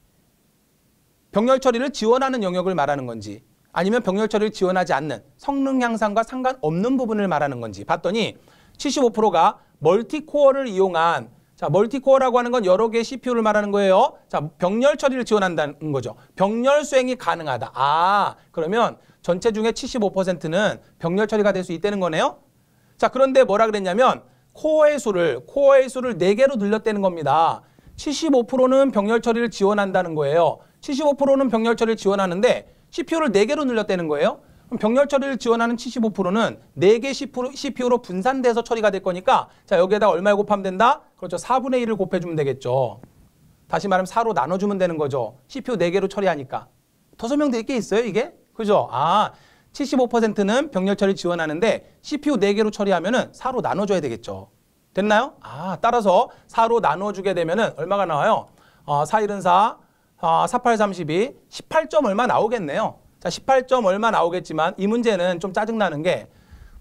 병렬 처리를 지원하는 영역을 말하는 건지 아니면 병렬 처리를 지원하지 않는 성능 향상과 상관없는 부분을 말하는 건지 봤더니 75%가 멀티코어를 이용한 자, 멀티코어라고 하는 건 여러 개의 CPU를 말하는 거예요. 자, 병렬 처리를 지원한다는 거죠. 병렬 수행이 가능하다. 아, 그러면 전체 중에 75%는 병렬 처리가 될 수 있다는 거네요. 자, 그런데 뭐라 그랬냐면 코어의 수를 코어의 수를 4개로 늘렸다는 겁니다. 75%는 병렬 처리를 지원한다는 거예요. 75%는 병렬 처리를 지원하는데 CPU를 4개로 늘렸다는 거예요. 그럼 병렬 처리를 지원하는 75%는 4개 CPU로 분산돼서 처리가 될 거니까 자 여기에다 얼마에 곱하면 된다? 그렇죠. 4분의 1을 곱해주면 되겠죠. 다시 말하면 4로 나눠주면 되는 거죠. CPU 4개로 처리하니까. 더설명될게 있어요 이게? 그죠? 아 75%는 병렬 처리 지원하는데 CPU 4개로 처리하면 은 4로 나눠줘야 되겠죠. 됐나요? 아 따라서 4로 나눠주게 되면 은 얼마가 나와요? 어, 4, 1은 4, 48, 32, 18점 얼마 나오겠네요. 자, 18점 얼마 나오겠지만 이 문제는 좀 짜증나는 게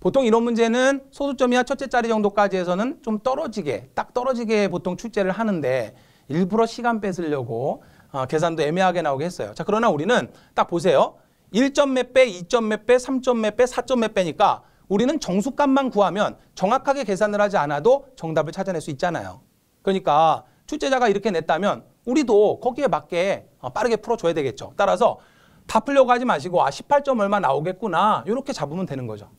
보통 이런 문제는 소수점이야 첫째 자리 정도까지 해서는 좀 떨어지게 딱 떨어지게 보통 출제를 하는데 일부러 시간 뺏으려고 어, 계산도 애매하게 나오게 했어요. 자 그러나 우리는 딱 보세요. 1점 몇 배, 2점 몇 배, 3점 몇 배, 4점 몇 배니까 우리는 정수값만 구하면 정확하게 계산을 하지 않아도 정답을 찾아낼 수 있잖아요. 그러니까 출제자가 이렇게 냈다면 우리도 거기에 맞게 어, 빠르게 풀어줘야 되겠죠. 따라서 다 풀려고 하지 마시고 아 18점 얼마 나오겠구나 이렇게 잡으면 되는 거죠.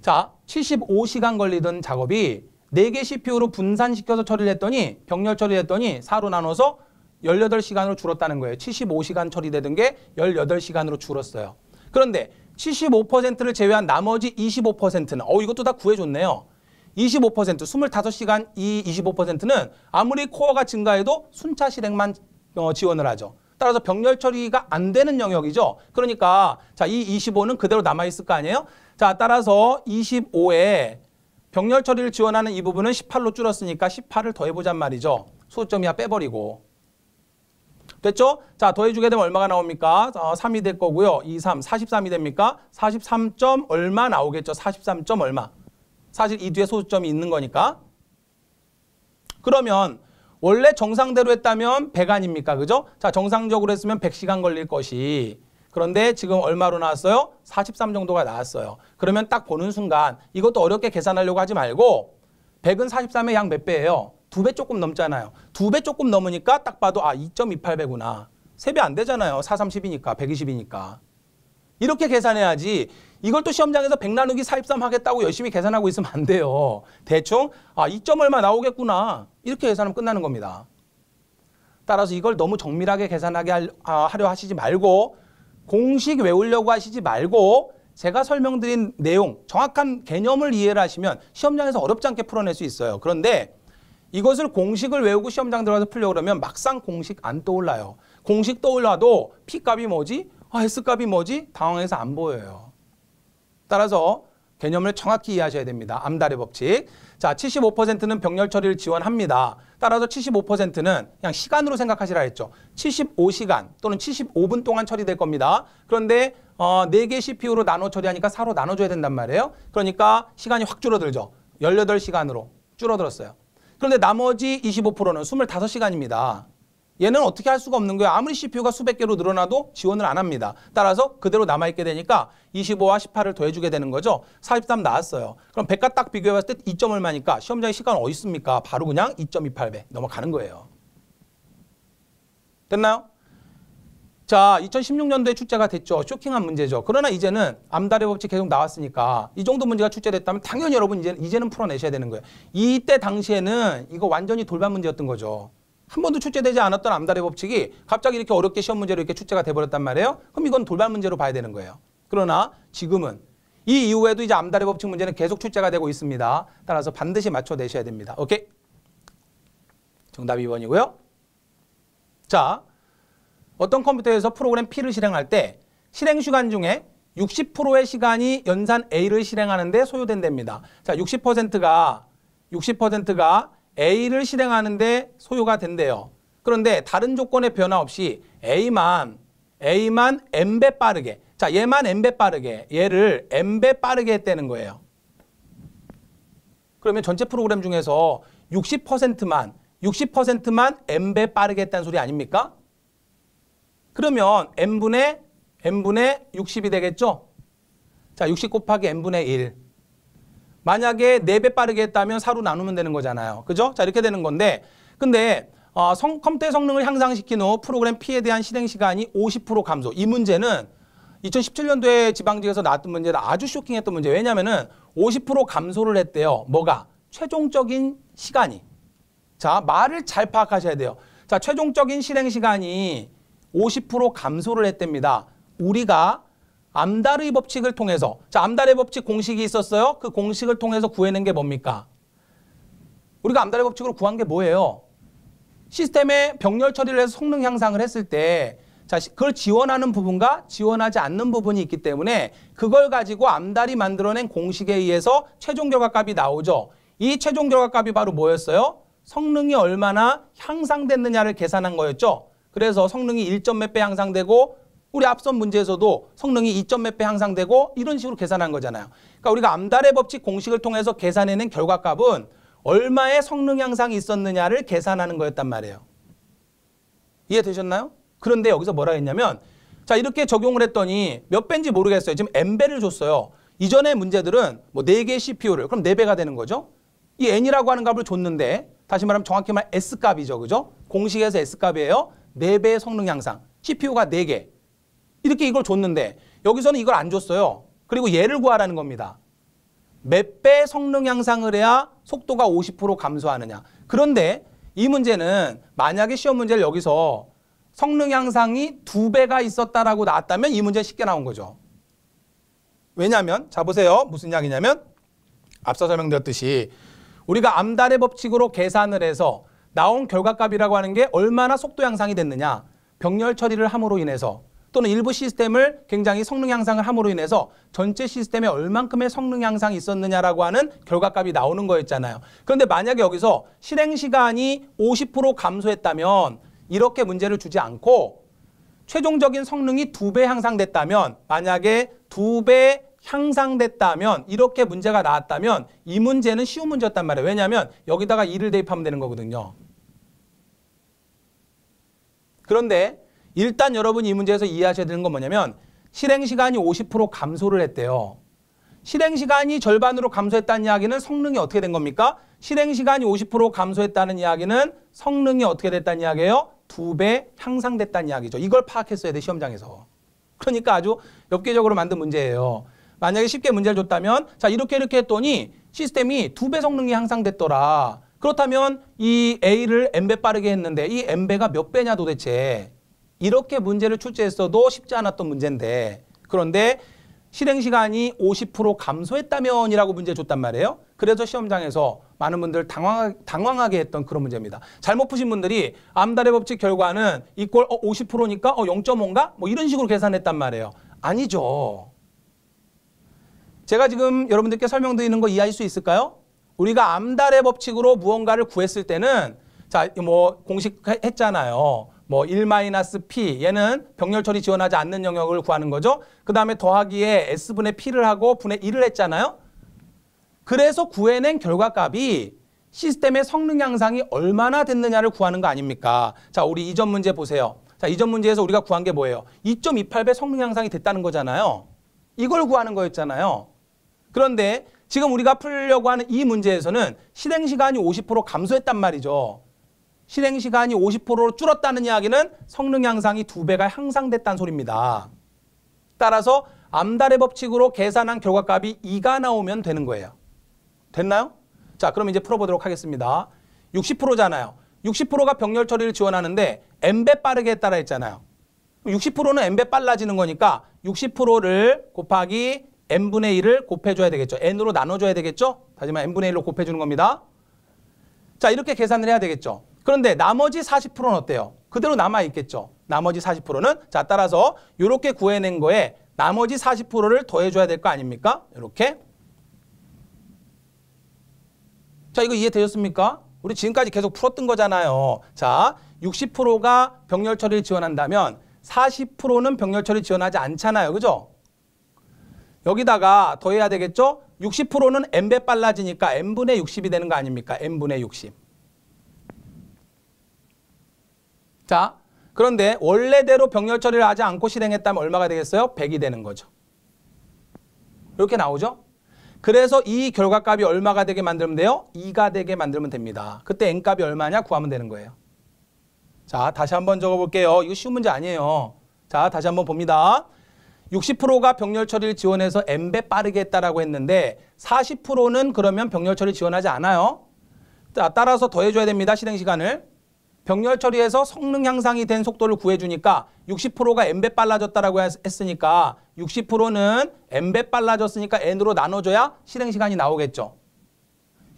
자 75시간 걸리던 작업이 4개 CPU로 분산시켜서 처리를 했더니 병렬 처리를 했더니 4로 나눠서 18시간으로 줄었다는 거예요. 75시간 처리되던 게 18시간으로 줄었어요. 그런데 75%를 제외한 나머지 25%는 어 이것도 다 구해줬네요. 25% 25시간 이 25%는 아무리 코어가 증가해도 순차 실행만 어, 지원을 하죠. 따라서 병렬 처리가 안 되는 영역이죠. 그러니까 자, 이 25는 그대로 남아 있을 거 아니에요? 자, 따라서 25에 병렬 처리를 지원하는 이 부분은 18로 줄었으니까 18을 더해 보잔 말이죠. 소점이야 빼버리고. 됐죠? 자, 더해주게 되면 얼마가 나옵니까? 어, 3이 될 거고요. 2, 3, 43이 됩니까? 43점 얼마 나오겠죠? 43점 얼마. 사실 이 뒤에 소수점이 있는 거니까. 그러면 원래 정상대로 했다면 100 아닙니까? 그죠? 자, 정상적으로 했으면 100시간 걸릴 것이 그런데 지금 얼마로 나왔어요? 43 정도가 나왔어요. 그러면 딱 보는 순간 이것도 어렵게 계산하려고 하지 말고 100은 43의 양 몇 배예요? 두 배 조금 넘잖아요. 두 배 조금 넘으니까 딱 봐도 아 2.28배구나. 세 배 안 되잖아요. 430이니까 120이니까. 이렇게 계산해야지 이걸 또 시험장에서 백 나누기 사입삼 하겠다고 열심히 계산하고 있으면 안 돼요. 대충 아, 이점 얼마 나오겠구나. 이렇게 계산하면 끝나는 겁니다. 따라서 이걸 너무 정밀하게 계산하게 아, 하려 하시지 말고 공식 외우려고 하시지 말고 제가 설명드린 내용, 정확한 개념을 이해를 하시면 시험장에서 어렵지 않게 풀어낼 수 있어요. 그런데 이것을 공식을 외우고 시험장 들어가서 풀려고 그러면 막상 공식 안 떠올라요. 공식 떠올라도 P값이 뭐지? 아, S값이 뭐지? 당황해서 안 보여요. 따라서 개념을 정확히 이해하셔야 됩니다. 암달의 법칙. 자, 75%는 병렬 처리를 지원합니다. 따라서 75%는 그냥 시간으로 생각하시라 했죠. 75시간 또는 75분 동안 처리될 겁니다. 그런데 어, 4개 CPU로 나눠 처리하니까 4로 나눠줘야 된단 말이에요. 그러니까 시간이 확 줄어들죠. 18시간으로 줄어들었어요. 그런데 나머지 25%는 25시간입니다. 얘는 어떻게 할 수가 없는 거예요. 아무리 CPU가 수백 개로 늘어나도 지원을 안 합니다. 따라서 그대로 남아있게 되니까 25와 18을 더해주게 되는 거죠. 43 나왔어요. 그럼 100과 딱 비교해봤을 때 2점 얼마니까 시험장에 시간 어디 있습니까? 바로 그냥 2.28배 넘어가는 거예요. 됐나요? 자, 2016년도에 출제가 됐죠. 쇼킹한 문제죠. 그러나 이제는 암달의 법칙 계속 나왔으니까 이 정도 문제가 출제됐다면 당연히 여러분 이제, 이제는 풀어내셔야 되는 거예요. 이때 당시에는 이거 완전히 돌발 문제였던 거죠. 한 번도 출제되지 않았던 암달의 법칙이 갑자기 이렇게 어렵게 시험 문제로 이렇게 출제가 돼버렸단 말이에요. 그럼 이건 돌발 문제로 봐야 되는 거예요. 그러나 지금은 이 이후에도 이제 암달의 법칙 문제는 계속 출제가 되고 있습니다. 따라서 반드시 맞춰내셔야 됩니다. 오케이? 정답 2번이고요. 자, 어떤 컴퓨터에서 프로그램 P를 실행할 때 실행 시간 중에 60%의 시간이 연산 A를 실행하는데 소요된답니다. 자, 60%가 60%가 A를 실행하는데 소요가 된대요. 그런데 다른 조건의 변화 없이 A만 A만 m배 빠르게 자 얘만 m배 빠르게 얘를 m배 빠르게 했다는 거예요. 그러면 전체 프로그램 중에서 60%만 60%만 m배 빠르게 했다는 소리 아닙니까? 그러면 m분의 m분의 60이 되겠죠? 자, 60 곱하기 m분의 1. 만약에 네 배 빠르게 했다면 사로 나누면 되는 거잖아요. 그죠? 자, 이렇게 되는 건데 근데 어, 성, 컴퓨터의 성능을 향상시킨 후 프로그램 P에 대한 실행 시간이 50% 감소. 이 문제는 2017년도에 지방직에서 나왔던 문제다. 아주 쇼킹했던 문제. 왜냐면은 50% 감소를 했대요. 뭐가? 최종적인 시간이. 자, 말을 잘 파악하셔야 돼요. 자, 최종적인 실행 시간이 50% 감소를 했답니다. 우리가 암달의 법칙을 통해서 자 암달의 법칙 공식이 있었어요. 그 공식을 통해서 구해낸 게 뭡니까? 우리가 암달의 법칙으로 구한 게 뭐예요? 시스템의 병렬 처리를 해서 성능 향상을 했을 때 자, 그걸 지원하는 부분과 지원하지 않는 부분이 있기 때문에 그걸 가지고 암달이 만들어낸 공식에 의해서 최종 결과값이 나오죠. 이 최종 결과값이 바로 뭐였어요? 성능이 얼마나 향상됐느냐를 계산한 거였죠. 그래서 성능이 1점 몇배 향상되고 우리 앞선 문제에서도 성능이 2점 몇배 향상되고 이런 식으로 계산한 거잖아요. 그러니까 우리가 암달의 법칙 공식을 통해서 계산해낸 결과값은 얼마의 성능 향상이 있었느냐를 계산하는 거였단 말이에요. 이해되셨나요? 그런데 여기서 뭐라 했냐면 자 이렇게 적용을 했더니 몇 배인지 모르겠어요. 지금 n배를 줬어요. 이전의 문제들은 뭐 4개의 CPU를 그럼 4배가 되는 거죠. 이 n이라고 하는 값을 줬는데 다시 말하면 정확히 말하면 S값이죠. 그죠? 공식에서 S값이에요. 4배의 성능 향상. CPU가 4개. 이렇게 이걸 줬는데 여기서는 이걸 안 줬어요. 그리고 얘를 구하라는 겁니다. 몇 배 성능 향상을 해야 속도가 50% 감소하느냐. 그런데 이 문제는 만약에 시험 문제를 여기서 성능 향상이 두 배가 있었다라고 나왔다면 이 문제 쉽게 나온 거죠. 왜냐하면 자 보세요. 무슨 이야기냐면 앞서 설명드렸듯이 우리가 암달의 법칙으로 계산을 해서 나온 결과값이라고 하는 게 얼마나 속도 향상이 됐느냐. 병렬 처리를 함으로 인해서 또는 일부 시스템을 굉장히 성능 향상을 함으로 인해서 전체 시스템에 얼만큼의 성능 향상이 있었느냐라고 하는 결과값이 나오는 거였잖아요. 그런데 만약에 여기서 실행 시간이 50% 감소했다면 이렇게 문제를 주지 않고 최종적인 성능이 두 배 향상됐다면 만약에 두 배 향상됐다면 이렇게 문제가 나왔다면 이 문제는 쉬운 문제였단 말이에요. 왜냐하면 여기다가 2를 대입하면 되는 거거든요. 그런데 일단 여러분 이이 문제에서 이해하셔야 되는 건 뭐냐면 실행시간이 50% 감소를 했대요. 실행시간이 절반으로 감소했다는 이야기는 성능이 어떻게 된 겁니까? 실행시간이 50% 감소했다는 이야기는 성능이 어떻게 됐다는 이야기예요? 두 배 향상됐다는 이야기죠. 이걸 파악했어야 돼, 시험장에서. 그러니까 아주 엽기적으로 만든 문제예요. 만약에 쉽게 문제를 줬다면 자 이렇게 이렇게 했더니 시스템이 두 배 성능이 향상됐더라. 그렇다면 이 A를 M배 빠르게 했는데 이 M배가 몇 배냐 도대체. 이렇게 문제를 출제했어도 쉽지 않았던 문제인데 그런데 실행 시간이 50% 감소했다면이라고 문제 줬단 말이에요. 그래서 시험장에서 많은 분들 당황하, 게 했던 그런 문제입니다. 잘못 푸신 분들이 암달의 법칙 결과는 이꼴 어, 50%니까 어, 0.5인가? 뭐 이런 식으로 계산했단 말이에요. 아니죠. 제가 지금 여러분들께 설명드리는 거 이해할 수 있을까요? 우리가 암달의 법칙으로 무언가를 구했을 때는 자, 뭐 공식 했잖아요. 뭐 1-P 얘는 병렬 처리 지원하지 않는 영역을 구하는 거죠. 그 다음에 더하기에 S분의 P를 하고 분의 1을 했잖아요. 그래서 구해낸 결과값이 시스템의 성능 향상이 얼마나 됐느냐를 구하는 거 아닙니까? 자, 우리 이전 문제 보세요. 자, 이전 문제에서 우리가 구한 게 뭐예요? 2.28배 성능 향상이 됐다는 거잖아요. 이걸 구하는 거였잖아요. 그런데 지금 우리가 풀려고 하는 이 문제에서는 실행 시간이 50% 감소했단 말이죠. 실행 시간이 50%로 줄었다는 이야기는 성능 향상이 두배가 향상됐다는 소리입니다. 따라서 암달의 법칙으로 계산한 결과값이 2가 나오면 되는 거예요. 됐나요? 자, 그럼 이제 풀어보도록 하겠습니다. 60%잖아요. 60%가 병렬 처리를 지원하는데 m배 빠르게 따라 했잖아요. 60%는 m배 빨라지는 거니까 60%를 곱하기 n분의 1을 곱해줘야 되겠죠. n으로 나눠줘야 되겠죠. 하지만 해 n분의 1로 곱해주는 겁니다. 자, 이렇게 계산을 해야 되겠죠. 그런데 나머지 40%는 어때요? 그대로 남아있겠죠. 나머지 40%는 자 따라서 이렇게 구해낸 거에 나머지 40%를 더해줘야 될 거 아닙니까? 이렇게. 자 이거 이해되셨습니까? 우리 지금까지 계속 풀었던 거잖아요. 자 60%가 병렬 처리를 지원한다면 40%는 병렬 처리 지원하지 않잖아요. 그죠? 여기다가 더해야 되겠죠? 60%는 n배 빨라지니까 n분의 60이 되는 거 아닙니까? n분의 60. 자, 그런데 원래대로 병렬 처리를 하지 않고 실행했다면 얼마가 되겠어요? 100이 되는 거죠. 이렇게 나오죠? 그래서 이 결과값이 얼마가 되게 만들면 돼요? 2가 되게 만들면 됩니다. 그때 n값이 얼마냐 구하면 되는 거예요. 자, 다시 한번 적어볼게요. 이거 쉬운 문제 아니에요. 자, 다시 한번 봅니다. 60%가 병렬 처리를 지원해서 n배 빠르게 했다라고 했는데 40%는 그러면 병렬 처리 지원하지 않아요. 따라서 더해줘야 됩니다. 실행 시간을. 병렬 처리해서 성능 향상이 된 속도를 구해주니까 60%가 n배 빨라졌다라고 했으니까 60%는 n배 빨라졌으니까 n으로 나눠줘야 실행시간이 나오겠죠.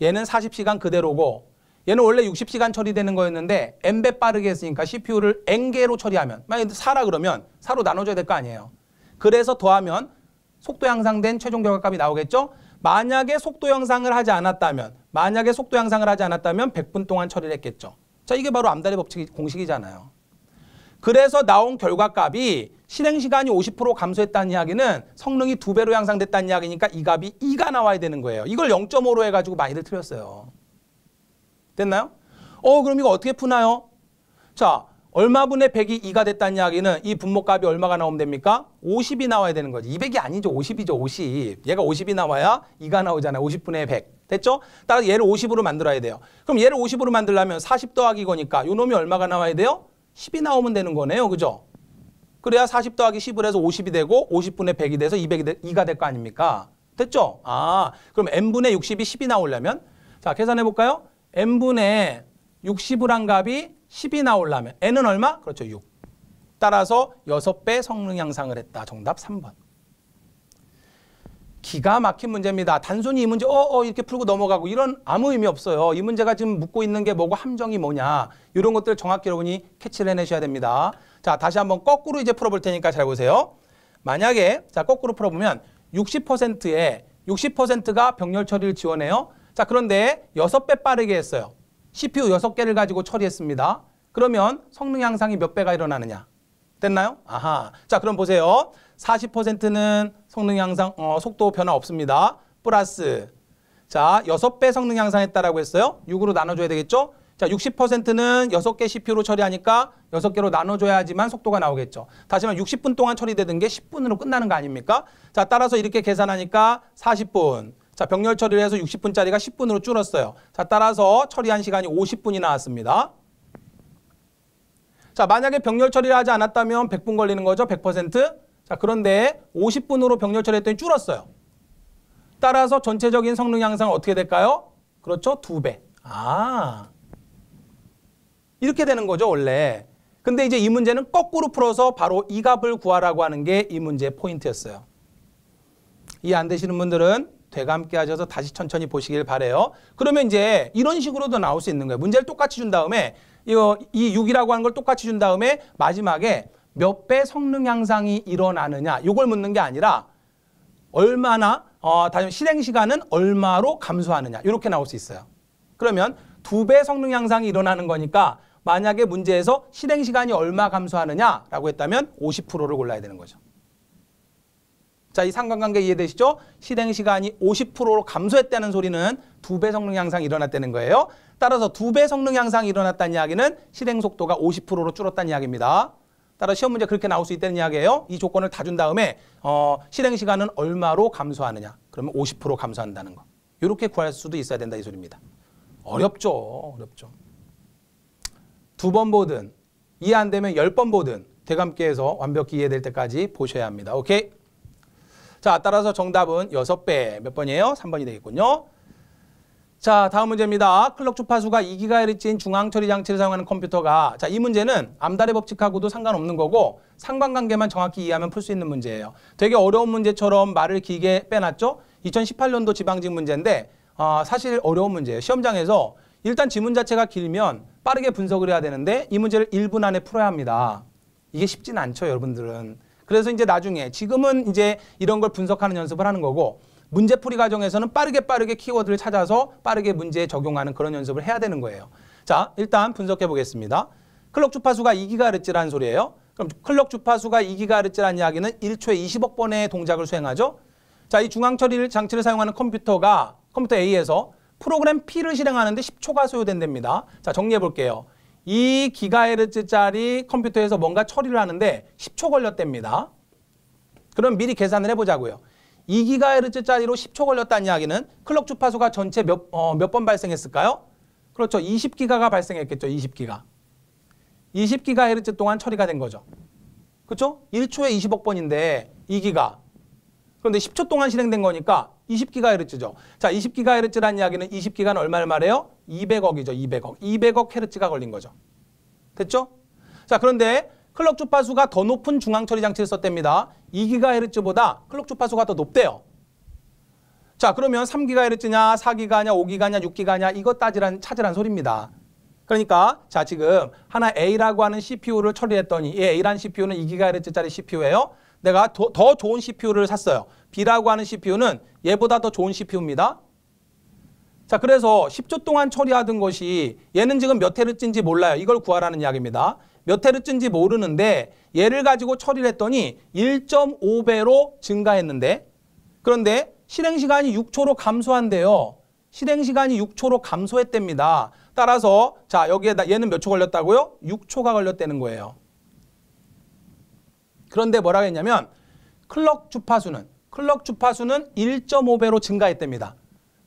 얘는 40시간 그대로고 얘는 원래 60시간 처리되는 거였는데 n배 빠르게 했으니까 CPU를 n개로 처리하면 만약에 4라 그러면 4로 나눠줘야 될 거 아니에요. 그래서 더하면 속도 향상된 최종 결과값이 나오겠죠. 만약에 속도 향상을 하지 않았다면 만약에 속도 향상을 하지 않았다면 100분 동안 처리를 했겠죠. 자, 이게 바로 암달의 법칙 공식이잖아요. 그래서 나온 결과값이 실행시간이 50% 감소했다는 이야기는 성능이 두배로 향상됐다는 이야기니까 이 값이 2가 나와야 되는 거예요. 이걸 0.5로 해가지고 많이들 틀렸어요. 됐나요? 어 그럼 이거 어떻게 푸나요? 자 얼마분의 100이 2가 됐다는 이야기는 이 분모값이 얼마가 나오면 됩니까? 50이 나와야 되는 거지. 200이 아니죠. 50이죠. 50. 얘가 50이 나와야 2가 나오잖아요. 50분의 100. 됐죠? 따라서 얘를 50으로 만들어야 돼요. 그럼 얘를 50으로 만들려면 40 더하기 거니까 요 놈이 얼마가 나와야 돼요? 10이 나오면 되는 거네요. 그죠? 그래야 40 더하기 10을 해서 50이 되고 50분의 100이 돼서 200이 2가 될 거 아닙니까? 됐죠? 아, 그럼 n분의 60이 10이 나오려면 자, 계산해 볼까요? n분의 60을 한 값이 10이 나오려면 n은 얼마? 그렇죠. 6. 따라서 6배 성능 향상을 했다. 정답 3번. 기가 막힌 문제입니다. 단순히 이 문제 어어 어, 이렇게 풀고 넘어가고 이런 아무 의미 없어요. 이 문제가 지금 묻고 있는 게 뭐고 함정이 뭐냐 이런 것들 정확히 여러분이 캐치를 해내셔야 됩니다. 자 다시 한번 거꾸로 이제 풀어볼 테니까 잘 보세요. 만약에 자 거꾸로 풀어보면 60%에 60%가 병렬 처리를 지원해요. 자 그런데 6배 빠르게 했어요. CPU 6개를 가지고 처리했습니다. 그러면 성능 향상이 몇 배가 일어나느냐? 됐나요? 아하. 자 그럼 보세요. 40%는 성능 향상, 어, 속도 변화 없습니다. 플러스 자, 6배 성능 향상했다라고 했어요. 6으로 나눠줘야 되겠죠? 자, 60%는 6개 CPU로 처리하니까 6개로 나눠줘야지만 속도가 나오겠죠. 다시 말하 60분 동안 처리되는게 10분으로 끝나는 거 아닙니까? 자, 따라서 이렇게 계산하니까 40분. 자, 병렬 처리를 해서 60분짜리가 10분으로 줄었어요. 자, 따라서 처리한 시간이 50분이 나왔습니다. 자, 만약에 병렬 처리를 하지 않았다면 100분 걸리는 거죠. 100%. 자, 그런데 50분으로 병렬 처리했더니 줄었어요. 따라서 전체적인 성능 향상은 어떻게 될까요? 그렇죠. 두 배. 아. 이렇게 되는 거죠, 원래. 근데 이제 이 문제는 거꾸로 풀어서 바로 이 값을 구하라고 하는 게 이 문제의 포인트였어요. 이해 안 되시는 분들은 되감게 하셔서 다시 천천히 보시길 바래요. 그러면 이제 이런 식으로도 나올 수 있는 거예요. 문제를 똑같이 준 다음에 이 6이라고 하는 걸 똑같이 준 다음에 마지막에 몇배 성능 향상이 일어나느냐 이걸 묻는 게 아니라 얼마나 어, 다시 실행 시간은 얼마로 감소하느냐 이렇게 나올 수 있어요. 그러면 두 배 성능 향상이 일어나는 거니까 만약에 문제에서 실행 시간이 얼마 감소하느냐라고 했다면 50%를 골라야 되는 거죠. 자, 이 상관관계 이해되시죠? 실행 시간이 50%로 감소했다는 소리는 두 배 성능 향상이 일어났다는 거예요. 따라서 두 배 성능 향상이 일어났다는 이야기는 실행 속도가 50%로 줄었다는 이야기입니다. 따라 시험 문제 그렇게 나올 수 있다는 이야기예요. 이 조건을 다 준 다음에 어, 실행 시간은 얼마로 감소하느냐. 그러면 50% 감소한다는 거. 이렇게 구할 수도 있어야 된다 이 소리입니다. 어렵죠. 어렵죠. 두 번 보든 이해 안 되면 열 번 보든 대감기에서 완벽히 이해될 때까지 보셔야 합니다. 오케이? 자, 따라서 정답은 여섯 배 몇 번이에요? 삼번이 되겠군요. 자, 다음 문제입니다. 클럭 주파수가 2GHz인 중앙 처리 장치를 사용하는 컴퓨터가 자, 이 문제는 암달의 법칙하고도 상관없는 거고 상관관계만 정확히 이해하면 풀 수 있는 문제예요. 되게 어려운 문제처럼 말을 길게 빼놨죠? 2018년도 지방직 문제인데 어, 사실 어려운 문제예요. 시험장에서 일단 지문 자체가 길면 빠르게 분석을 해야 되는데 이 문제를 1분 안에 풀어야 합니다. 이게 쉽진 않죠, 여러분들은. 그래서 이제 나중에 지금은 이제 이런 걸 분석하는 연습을 하는 거고 문제풀이 과정에서는 빠르게 빠르게 키워드를 찾아서 빠르게 문제에 적용하는 그런 연습을 해야 되는 거예요. 자, 일단 분석해 보겠습니다. 클럭 주파수가 2기가르츠라는 소리예요. 그럼 클럭 주파수가 2기가르츠라는 이야기는 1초에 20억 번의 동작을 수행하죠. 자, 이 중앙 처리 장치를 사용하는 컴퓨터가 컴퓨터 A에서 프로그램 P를 실행하는데 10초가 소요된답니다. 자, 정리해 볼게요. 2기가헤르츠짜리 컴퓨터에서 뭔가 처리를 하는데 10초 걸렸답니다. 그럼 미리 계산을 해보자고요. 2기가헤르츠짜리로 10초 걸렸다는 이야기는 클럭 주파수가 전체 몇, 어, 몇번 발생했을까요? 그렇죠. 20기가가 발생했겠죠. 20기가. 20기가헤르츠 동안 처리가 된 거죠. 그렇죠? 1초에 20억 번인데 2기가. 그런데 10초 동안 실행된 거니까 20기가헤르츠죠. 자, 2 0기가헤르츠라는 이야기는 20기가는 얼마를 말해요? 200억이죠. 200억. 200억 헤르츠가 걸린 거죠. 됐죠? 자, 그런데 클럭 주파수가 더 높은 중앙 처리 장치를 썼답니다. 2GHz보다 클럭 주파수가 더 높대요. 자 그러면 3GHz냐 4기가냐 5기가냐 6기가냐 이거 따지란 찾으란 소리입니다. 그러니까 자 지금 하나 A라고 하는 CPU를 처리했더니 이 A라는 CPU는 2GHz짜리 CPU예요. 내가 더, 더 좋은 CPU를 샀어요. B라고 하는 CPU는 얘보다 더 좋은 CPU입니다. 자 그래서 10초 동안 처리하던 것이 얘는 지금 몇 헤르츠인지 몰라요. 이걸 구하라는 이야기입니다. 몇 헤르츠인지 모르는데 얘를 가지고 처리를 했더니 1.5배로 증가했는데 그런데 실행시간이 6초로 감소한대요. 실행시간이 6초로 감소했답니다. 따라서 자 여기에 다 얘는 몇 초 걸렸다고요? 6초가 걸렸다는 거예요. 그런데 뭐라고 했냐면 클럭 주파수는 클럭 주파수는 1.5배로 증가했답니다.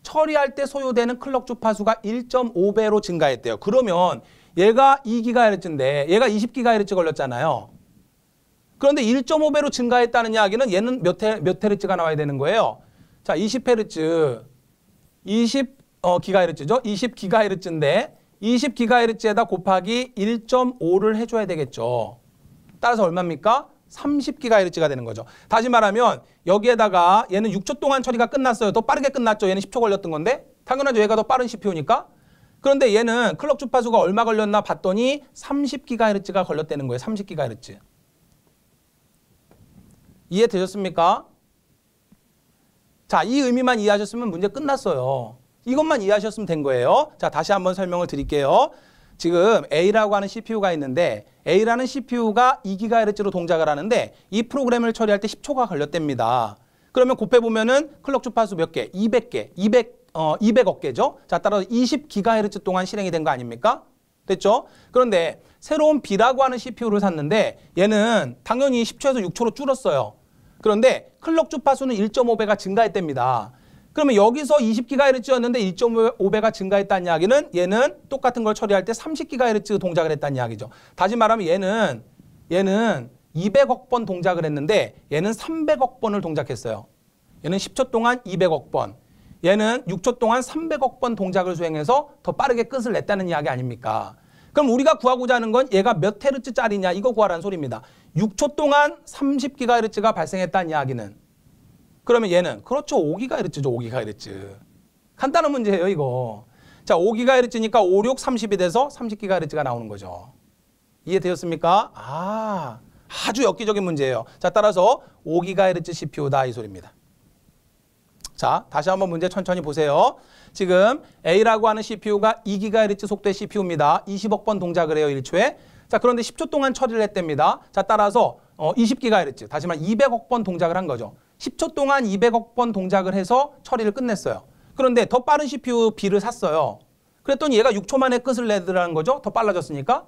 처리할 때 소요되는 클럭 주파수가 1.5배로 증가했대요. 그러면 얘가 2기가헤르츠인데 얘가 20기가헤르츠 걸렸잖아요. 그런데 1.5배로 증가했다는 이야기는 얘는 몇, 헤, 몇 헤르츠가 나와야 되는 거예요. 자, 20헤르츠, 20 어, 기가헤르츠죠. 20 기가헤르츠인데 20 기가헤르츠에다 곱하기 1.5를 해줘야 되겠죠. 따라서 얼마입니까? 30 기가헤르츠가 되는 거죠. 다시 말하면 여기에다가 얘는 6초 동안 처리가 끝났어요. 더 빠르게 끝났죠. 얘는 10초 걸렸던 건데 당연하죠. 얘가 더 빠른 CPU니까 그런데 얘는 클럭 주파수가 얼마 걸렸나 봤더니 30GHz가 걸렸다는 거예요. 30GHz. 이해되셨습니까? 자, 이 의미만 이해하셨으면 문제 끝났어요. 이것만 이해하셨으면 된 거예요. 자, 다시 한번 설명을 드릴게요. 지금 A라고 하는 CPU가 있는데 A라는 CPU가 2GHz로 동작을 하는데 이 프로그램을 처리할 때 10초가 걸렸답니다. 그러면 곱해보면은 클럭 주파수 몇 개? 200개. 200 어, 200억 개죠. 자, 따라서 20기가헤르츠 동안 실행이 된 거 아닙니까? 됐죠? 그런데 새로운 B라고 하는 CPU를 샀는데 얘는 당연히 10초에서 6초로 줄었어요. 그런데 클럭 주파수는 1.5배가 증가했답니다. 그러면 여기서 20GHz였는데 1.5배가 증가했다는 이야기는 얘는 똑같은 걸 처리할 때 30GHz 동작을 했다는 이야기죠. 다시 말하면 얘는 얘는 200억 번 동작을 했는데 얘는 300억 번을 동작했어요. 얘는 10초 동안 200억 번. 얘는 6초 동안 300억 번 동작을 수행해서 더 빠르게 끝을 냈다는 이야기 아닙니까? 그럼 우리가 구하고자 하는 건 얘가 몇 헤르츠짜리냐 이거 구하라는 소리입니다. 6초 동안 30기가헤르츠가 발생했다는 이야기는 그러면 얘는 그렇죠 5기가헤르츠죠 5기가헤르츠 간단한 문제예요 이거 자 5기가헤르츠니까 5, 6, 30이 돼서 30기가헤르츠가 나오는 거죠 이해되었습니까? 아 아주 엽기적인 문제예요 자 따라서 5기가헤르츠 CPU다 이 소리입니다 자, 다시 한번 문제 천천히 보세요. 지금 A라고 하는 CPU가 2GHz 속도의 CPU입니다. 20억 번 동작을 해요, 1초에. 자, 그런데 10초 동안 처리를 했답니다. 자, 따라서 어, 20GHz, 다시 말해 200억 번 동작을 한 거죠. 10초 동안 200억 번 동작을 해서 처리를 끝냈어요. 그런데 더 빠른 CPU B를 샀어요. 그랬더니 얘가 6초 만에 끝을 내더라는 거죠. 더 빨라졌으니까.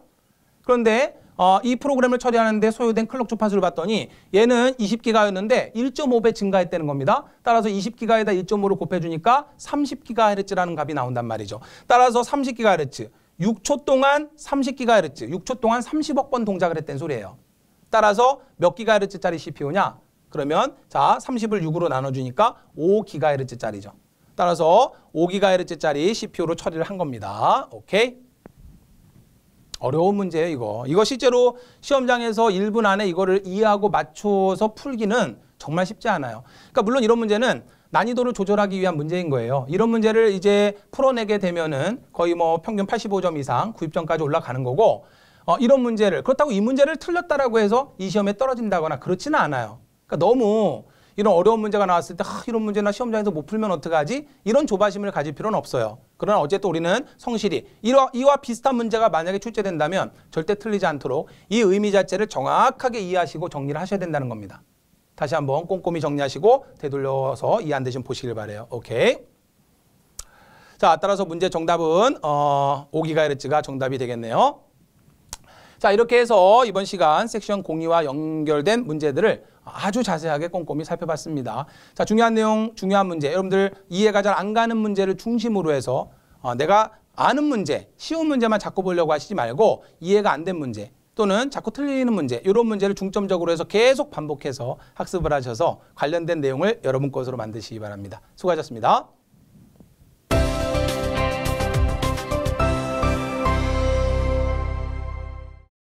그런데 어, 이 프로그램을 처리하는데 소요된 클럭 주파수를 봤더니 얘는 20기가였는데 1.5배 증가했다는 겁니다. 따라서 20기가에다 1.5를 곱해주니까 30기가헤르츠라는 값이 나온단 말이죠. 따라서 30기가헤르츠, 6초 동안 30기가헤르츠, 6초 동안 30억 번 동작을 했다는 소리예요. 따라서 몇 기가헤르츠짜리 CPU냐? 그러면 자 30을 6으로 나눠주니까 5기가헤르츠짜리죠. 따라서 5기가헤르츠짜리 CPU로 처리를 한 겁니다. 오케이. 어려운 문제예요, 이거. 이거 실제로 시험장에서 1분 안에 이거를 이해하고 맞춰서 풀기는 정말 쉽지 않아요. 그러니까 물론 이런 문제는 난이도를 조절하기 위한 문제인 거예요. 이런 문제를 이제 풀어내게 되면은 거의 뭐 평균 85점 이상, 90점까지 올라가는 거고 어, 이런 문제를 그렇다고 이 문제를 틀렸다라고 해서 이 시험에 떨어진다거나 그렇지는 않아요. 그러니까 너무 이런 어려운 문제가 나왔을 때 하, 아, 이런 문제 나 시험장에서 못 풀면 어떡하지? 이런 조바심을 가질 필요는 없어요. 그러나 어쨌든 우리는 성실히 이와, 이와 비슷한 문제가 만약에 출제된다면 절대 틀리지 않도록 이 의미 자체를 정확하게 이해하시고 정리를 하셔야 된다는 겁니다. 다시 한번 꼼꼼히 정리하시고 되돌려서 이해 안 되시면 보시길 바래요. 오케이. 자, 따라서 문제 정답은 어, 5 g 르츠가 정답이 되겠네요. 자, 이렇게 해서 이번 시간 섹션 공유와 연결된 문제들을 아주 자세하게 꼼꼼히 살펴봤습니다. 자, 중요한 내용, 중요한 문제. 여러분들 이해가 잘 안 가는 문제를 중심으로 해서 어, 내가 아는 문제, 쉬운 문제만 자꾸 보려고 하시지 말고 이해가 안 된 문제 또는 자꾸 틀리는 문제 이런 문제를 중점적으로 해서 계속 반복해서 학습을 하셔서 관련된 내용을 여러분 것으로 만드시기 바랍니다. 수고하셨습니다.